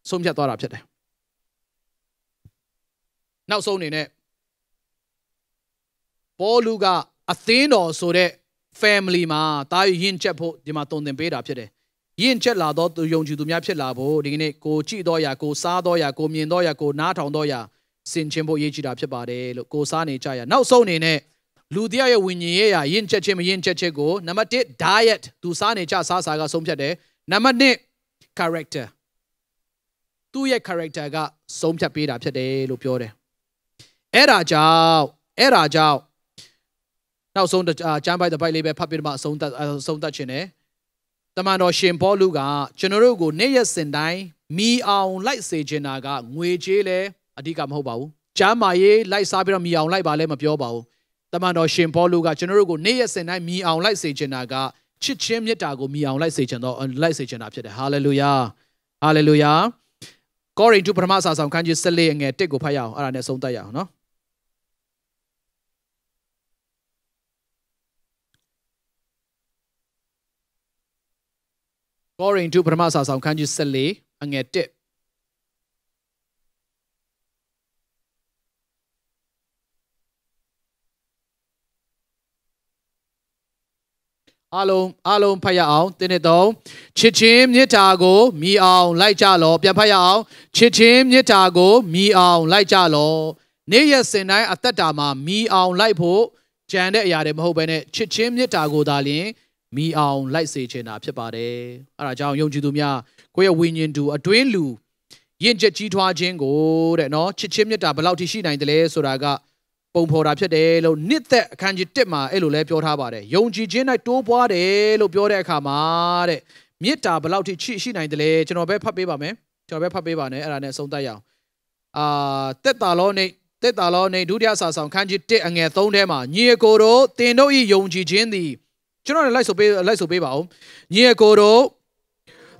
ဆုံးဖြတ်သွားတာဖြစ်တယ်။နောက်ဆုံးအနေနဲ့ပေါလုကအသင်းတော်ဆိုတဲ့ family မှာတာယူရင့်ချက်ဖို့ဒီမှာတုံသင်ပေးတာဖြစ်တယ်ရင့်ချက်လာတော့သူယုံကြည်သူများဖြစ်လာဖို့ဒီကနေ့ကိုကြည့်တော့ရာကိုစားတော့ရာကိုမြင်တော့ရာကိုနားထောင်တော့ရာစင်ချင်းဖို့ရည်ကြည်တာဖြစ်ပါတယ်လို့ကိုစားနေကြရနောက်ဆုံးအနေနဲ့လူတယောက်ရဲ့ဝိညာဉ်ရေးရာရင့်ချက်ချင်းမရင့်ချက်ချင်းကိုနံပါတ်1 diet သူစားနေကြစားစာကဆုံးဖြတ်တယ်နံပါတ်2 character သူ့ရဲ့ character ကဆုံးဖြတ်ပေးတာဖြစ်တယ်လို့ပြောတယ်အဲ့ဒါကြောင့်အဲ့ဒါကြောင့်နောက်ဆုံးကျမ်းပိုက်တစ်ပိုက်လေးပဲဖတ်ပြီးတော့အဆုံးသတ်အဆုံးသတ်ခြင်းနဲ့တမန်တော်ရှင်ပေါလုကကျွန်တော်တို့ကိုနေ့ရက်စဉ်တိုင်းမိအောင်လိုက်စေချင်တာကငွေကြေးလည်းအဓိကမဟုတ်ပါဘူးကျမ်းမာရေးလိုက်စားပြီးတော့မိအောင်လိုက်ပါလဲမပြောပါဘူးတမန်တော်ရှင်ပေါလုကကျွန်တော်တို့ကိုနေ့ရက်စဉ်တိုင်းမိအောင်လိုက်စေချင်တာကချစ်ချင်းမေတ္တာကိုမိအောင်လိုက်စေချင်တော့လိုက်စေချင်တာဖြစ်တယ်ဟာလေလုယာဟာလေလုယာကောရိန္သုပထမစာဆောင်ခန်းကြီး၁၄အငယ်၁ကိုဖတ်ရအောင်အဲ့ဒါနဲ့ဆုံးသတ်ရအောင်နော်ကောရိန္သုပထမစာဆောင်ခန်းကြီး14အငယ်1အလုံးအလုံးဖတ်ရအောင်တင်းနေတော့ချစ်ချင်းမြစ်တာကိုမြည်အောင်လိုက်ကြလောပြန်ဖတ်ရအောင်ချစ်ချင်းမြစ်တာကိုမြည်အောင်လိုက်ကြလောနေ့ရက်စင်တိုင်းအသက်တာမှာမြည်အောင်လိုက်ဖို့ကြံတဲ့အရာတွေမဟုတ်ဘဲနဲ့ချစ်ချင်းမြစ်တာကိုသာလျှင်မီအောင်လိုက်စေချင်တာဖြစ်ပါတယ်အဲဒါကြောင့်ယုံကြည်သူများကိုယ့်ရဲ့ဝိညာဉ်တူအတွင်းလူရင့်ကျက်ကြီးထွားခြင်းကိုတဲ့နော်ချစ်ချင်းမြတ်တာဘယ်လောက်ထိရှိနိုင်တယ်လဲဆိုတာကပုံဖော်တာဖြစ်တယ်လို့နှစ်သက်အခန်းကြီး1မှာအဲ့လိုလဲပြောထားပါတယ်ယုံကြည်ခြင်း၌တိုးပွားတယ်လို့ပြောတဲ့အခါမှာတဲ့မြတ်တာဘယ်လောက်ထိချစ်ရှိနိုင်တယ်လဲကျွန်တော်ပဲဖတ်ပေးပါမယ်ကျွန်တော်ပဲဖတ်ပေးပါနဲ့အဲ့ဒါနဲ့ဆုံးသက်ရအောင်အာတက်တာလောနေတက်တာလောနေဒုတိယစာဆောင်ခန်းကြီး1အငယ်3ထဲမှာညီအကိုတို့တင်တို့ဤယုံကြည်ခြင်းသည်ကျွန်တော်လည်းလိုက်ဆိုပေးလိုက်ဆိုပေးပါဦးညီအကိုတို့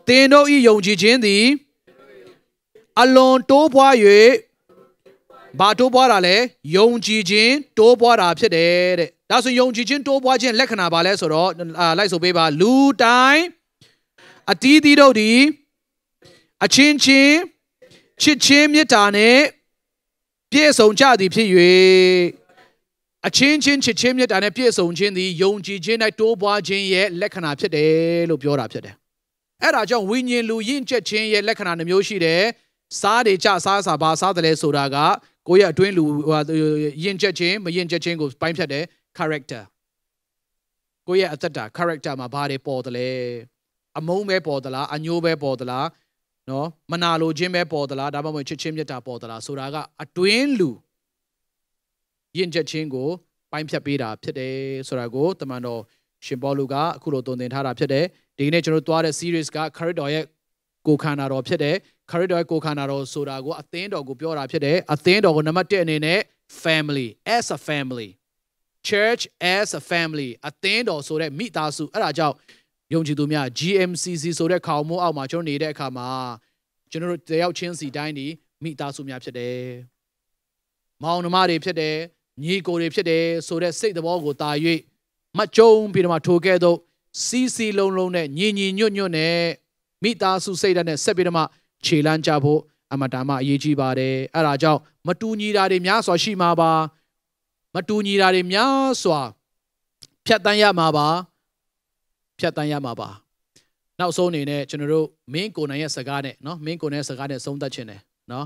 သင်တို့ဤယုံကြည်ခြင်းသည် အလွန်တိုးပွား၍ဘာတိုးပွားတာလဲယုံကြည်ခြင်းတိုးပွားတာဖြစ်တယ်တဲ့ဒါဆိုယုံကြည်ခြင်းတိုးပွားခြင်းလက္ခဏာဘာလဲဆိုတော့လိုက်ဆိုပေးပါလူတိုင်းအတီးတီးတို့သည်အချင်းချင်းချစ်ချင်းမေတ္တာနဲ့ပြည့်စုံကြသည်ဖြစ်၍အချင်းချင်းချစ်ချင်းမြတ်တာနဲ့ပြည့်စုံခြင်းသည်ယုံကြည်ခြင်း၌တိုးပွားခြင်းရဲ့လက္ခဏာဖြစ်တယ်လို့ပြောတာဖြစ်တယ်။အဲ့ဒါကြောင့်ဝိညာဉ်လူရင့်ကျက်ခြင်းရဲ့လက္ခဏာနှမျိုးရှိတယ်။စားတွေကြစားစာဘာစားတယ်လဲဆိုတာကကိုယ့်ရဲ့အတွင်းလူရင့်ကျက်ခြင်းမရင့်ကျက်ခြင်းကိုပိုင်းဖြတ်တယ် character ကိုယ့်ရဲ့အသက်တာ character မှာဘာတွေပေါ်တယ်လဲအမုန်းပဲပေါ်သလားအညိုးပဲပေါ်သလားနော်မနာလိုခြင်းပဲပေါ်သလားဒါမှမဟုတ်ချစ်ချင်းမြတ်တာပေါ်သလားဆိုတာကအတွင်းလူယဉ်ကျက်ခြင်းကိုပိုင်းဖြတ်ပေးတာဖြစ်တယ်ဆိုတာကိုတမန်တော်ရှင်ပေါလုကအခုလိုတုံသင်ထားတာဖြစ်တယ်ဒီနေ့ကျွန်တော်သွားတဲ့ series ကခရစ်တော်ရဲ့ကိုခန္ဓာတော်ဖြစ်တယ်ခရစ်တော်ရဲ့ကိုခန္ဓာတော်ဆိုတာကိုအသင်းတော်ကိုပြောတာဖြစ်တယ်အသင်းတော်ကိုနံပါတ်1အနေနဲ့ family as a family church as a family အသင်းတော်ဆိုတဲ့မိသားစုအဲ့ဒါကြောင့်ယုံကြည်သူများ GMCC ဆိုတဲ့ခေါင်းမိုးအောက်မှာကျွန်တော်နေတဲ့အခါမှာကျွန်တော်တို့တယောက်ချင်းစီတိုင်းဒီမိသားစုများဖြစ်တယ်။မောင်နှမတွေဖြစ်တယ်ညီကိုတွေဖြစ်တယ်ဆိုတဲ့စိတ်သဘောကိုတာ၍မကြုံပြီးတော့မှထိုကဲ့သို့စီစီလုံးလုံးနဲ့ညီညီညွတ်ညွတ်နဲ့မိသားစုစိတ်ဓာတ်နဲ့ဆက်ပြီးတော့မှခြေလန်းကြဖို့အမတားမအရေးကြီးပါတယ်အဲ့ဒါကြောင့်မတူညီတာတွေများစွာရှိမှာပါ မတူညီတာတွေများစွာ ဖြတ်တန်းရမှာပါဖြတ်တန်းရမှာပါနောက်ဆုံးအနေနဲ့ကျွန်တော်တို့မင်းကိုနိုင်ရဲ့စကားနဲ့เนาะမင်းကိုနိုင်ရဲ့စကားနဲ့ဆုံးသက်ခြင်းနဲ့เนาะ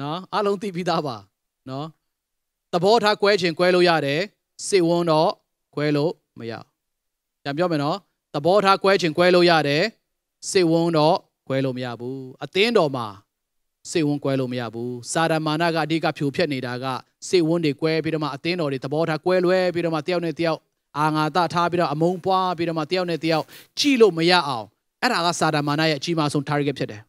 နော်အလုံးသိပြီးသားပါနော်သဘောထားကွဲခြင်းကွဲလို့ရတယ်စေဝန်တော့ကွဲလို့မရပြန်ပြောမယ်နော်သဘောထားကွဲခြင်းကွဲလို့ရတယ်စေဝန်တော့ကွဲလို့မရဘူးအသင်းတော်မှာစေဝန်ကွဲလို့မရဘူးစာရမာနကအဓိကဖြိုဖျက်နေတာကစေဝန်တွေကွဲပြီးတော့မှအသင်းတော်တွေသဘောထားကွဲလွဲပြီးတော့မှတယောက်နဲ့တယောက်အာငါတထားပြီးတော့အမုန်းပွားပြီးတော့မှတယောက်နဲ့တယောက်ကြည့်လို့မရအောင်အဲ့ဒါကစာရမာနရဲ့အကြီးမားဆုံး target ဖြစ်တယ်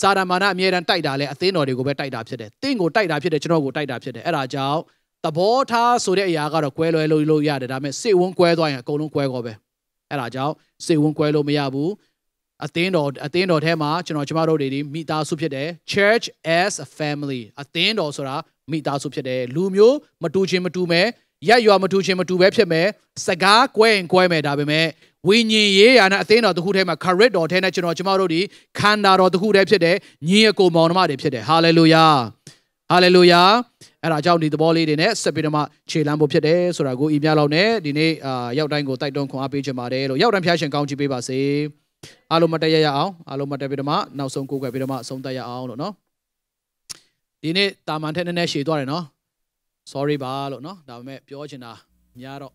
စာရမာနအမြဲတမ်းတိုက်တာလဲအသင်းတော်တွေကိုပဲတိုက်တာဖြစ်တယ်။သင်ကိုတိုက်တာဖြစ်တယ်ကျွန်တော်ကိုတိုက်တာဖြစ်တယ်။အဲ့ဒါကြောင့်သဘောထားဆိုတဲ့အရာကတော့ကွဲလွဲလို့လို့ရတယ်ဒါပေမဲ့စိတ်ဝန်းကွဲသွားရင်အကုန်လုံးကွဲတော့ပဲ။အဲ့ဒါကြောင့်စိတ်ဝန်းကွဲလို့မရဘူး။အသင်းတော်အသင်းတော်ထဲမှာကျွန်တော်ကျမတို့တွေဒီမိသားစုဖြစ်တယ် church as a family အသင်းတော်ဆိုတာမိသားစုဖြစ်တယ်လူမျိုးမတူချင်းမတူမဲရက်ရွာမတူချင်းမတူပဲဖြစ်မယ်စကားကွဲရင်ကွဲမယ်ဒါပေမဲ့ဝိညာဉ်ရေးရာနဲ့အသင်းတော်တစ်ခုထဲမှာ correct တော်ထဲနဲ့ကျွန်တော်ကျမတို့ဒီခန္ဓာတော်တစ်ခုထဲဖြစ်တဲ့ညီအကိုမောင်နှမတွေဖြစ်တယ် hallelujah hallelujah အဲ့ဒါကြောင့်ဒီသဘောလေးတွေနဲ့ဆက်ပြီးတော့မှခြေလှမ်းဖို့ဖြစ်တယ်ဆိုတာကိုဤများလောက်နဲ့ဒီနေ့အာရောက်တိုင်းကိုတိုက်တွန်းခွန်အားပေးချင်ပါတယ်လို့ရောက်တိုင်းဖျားရှင်ကောင်းချီးပေးပါစေအားလုံးမတက်ရရအောင်အားလုံးမတက်ပြီးတော့မှနောက်ဆုံးကိုယ်ွယ်ပြီးတော့မှအဆုံးတက်ရအောင်လို့နော်ဒီနေ့တာမန်ထက်နည်းနည်းရှည်သွားတယ်နော် sorry ပါလို့နော်ဒါပေမဲ့ပြောချင်တာများတော့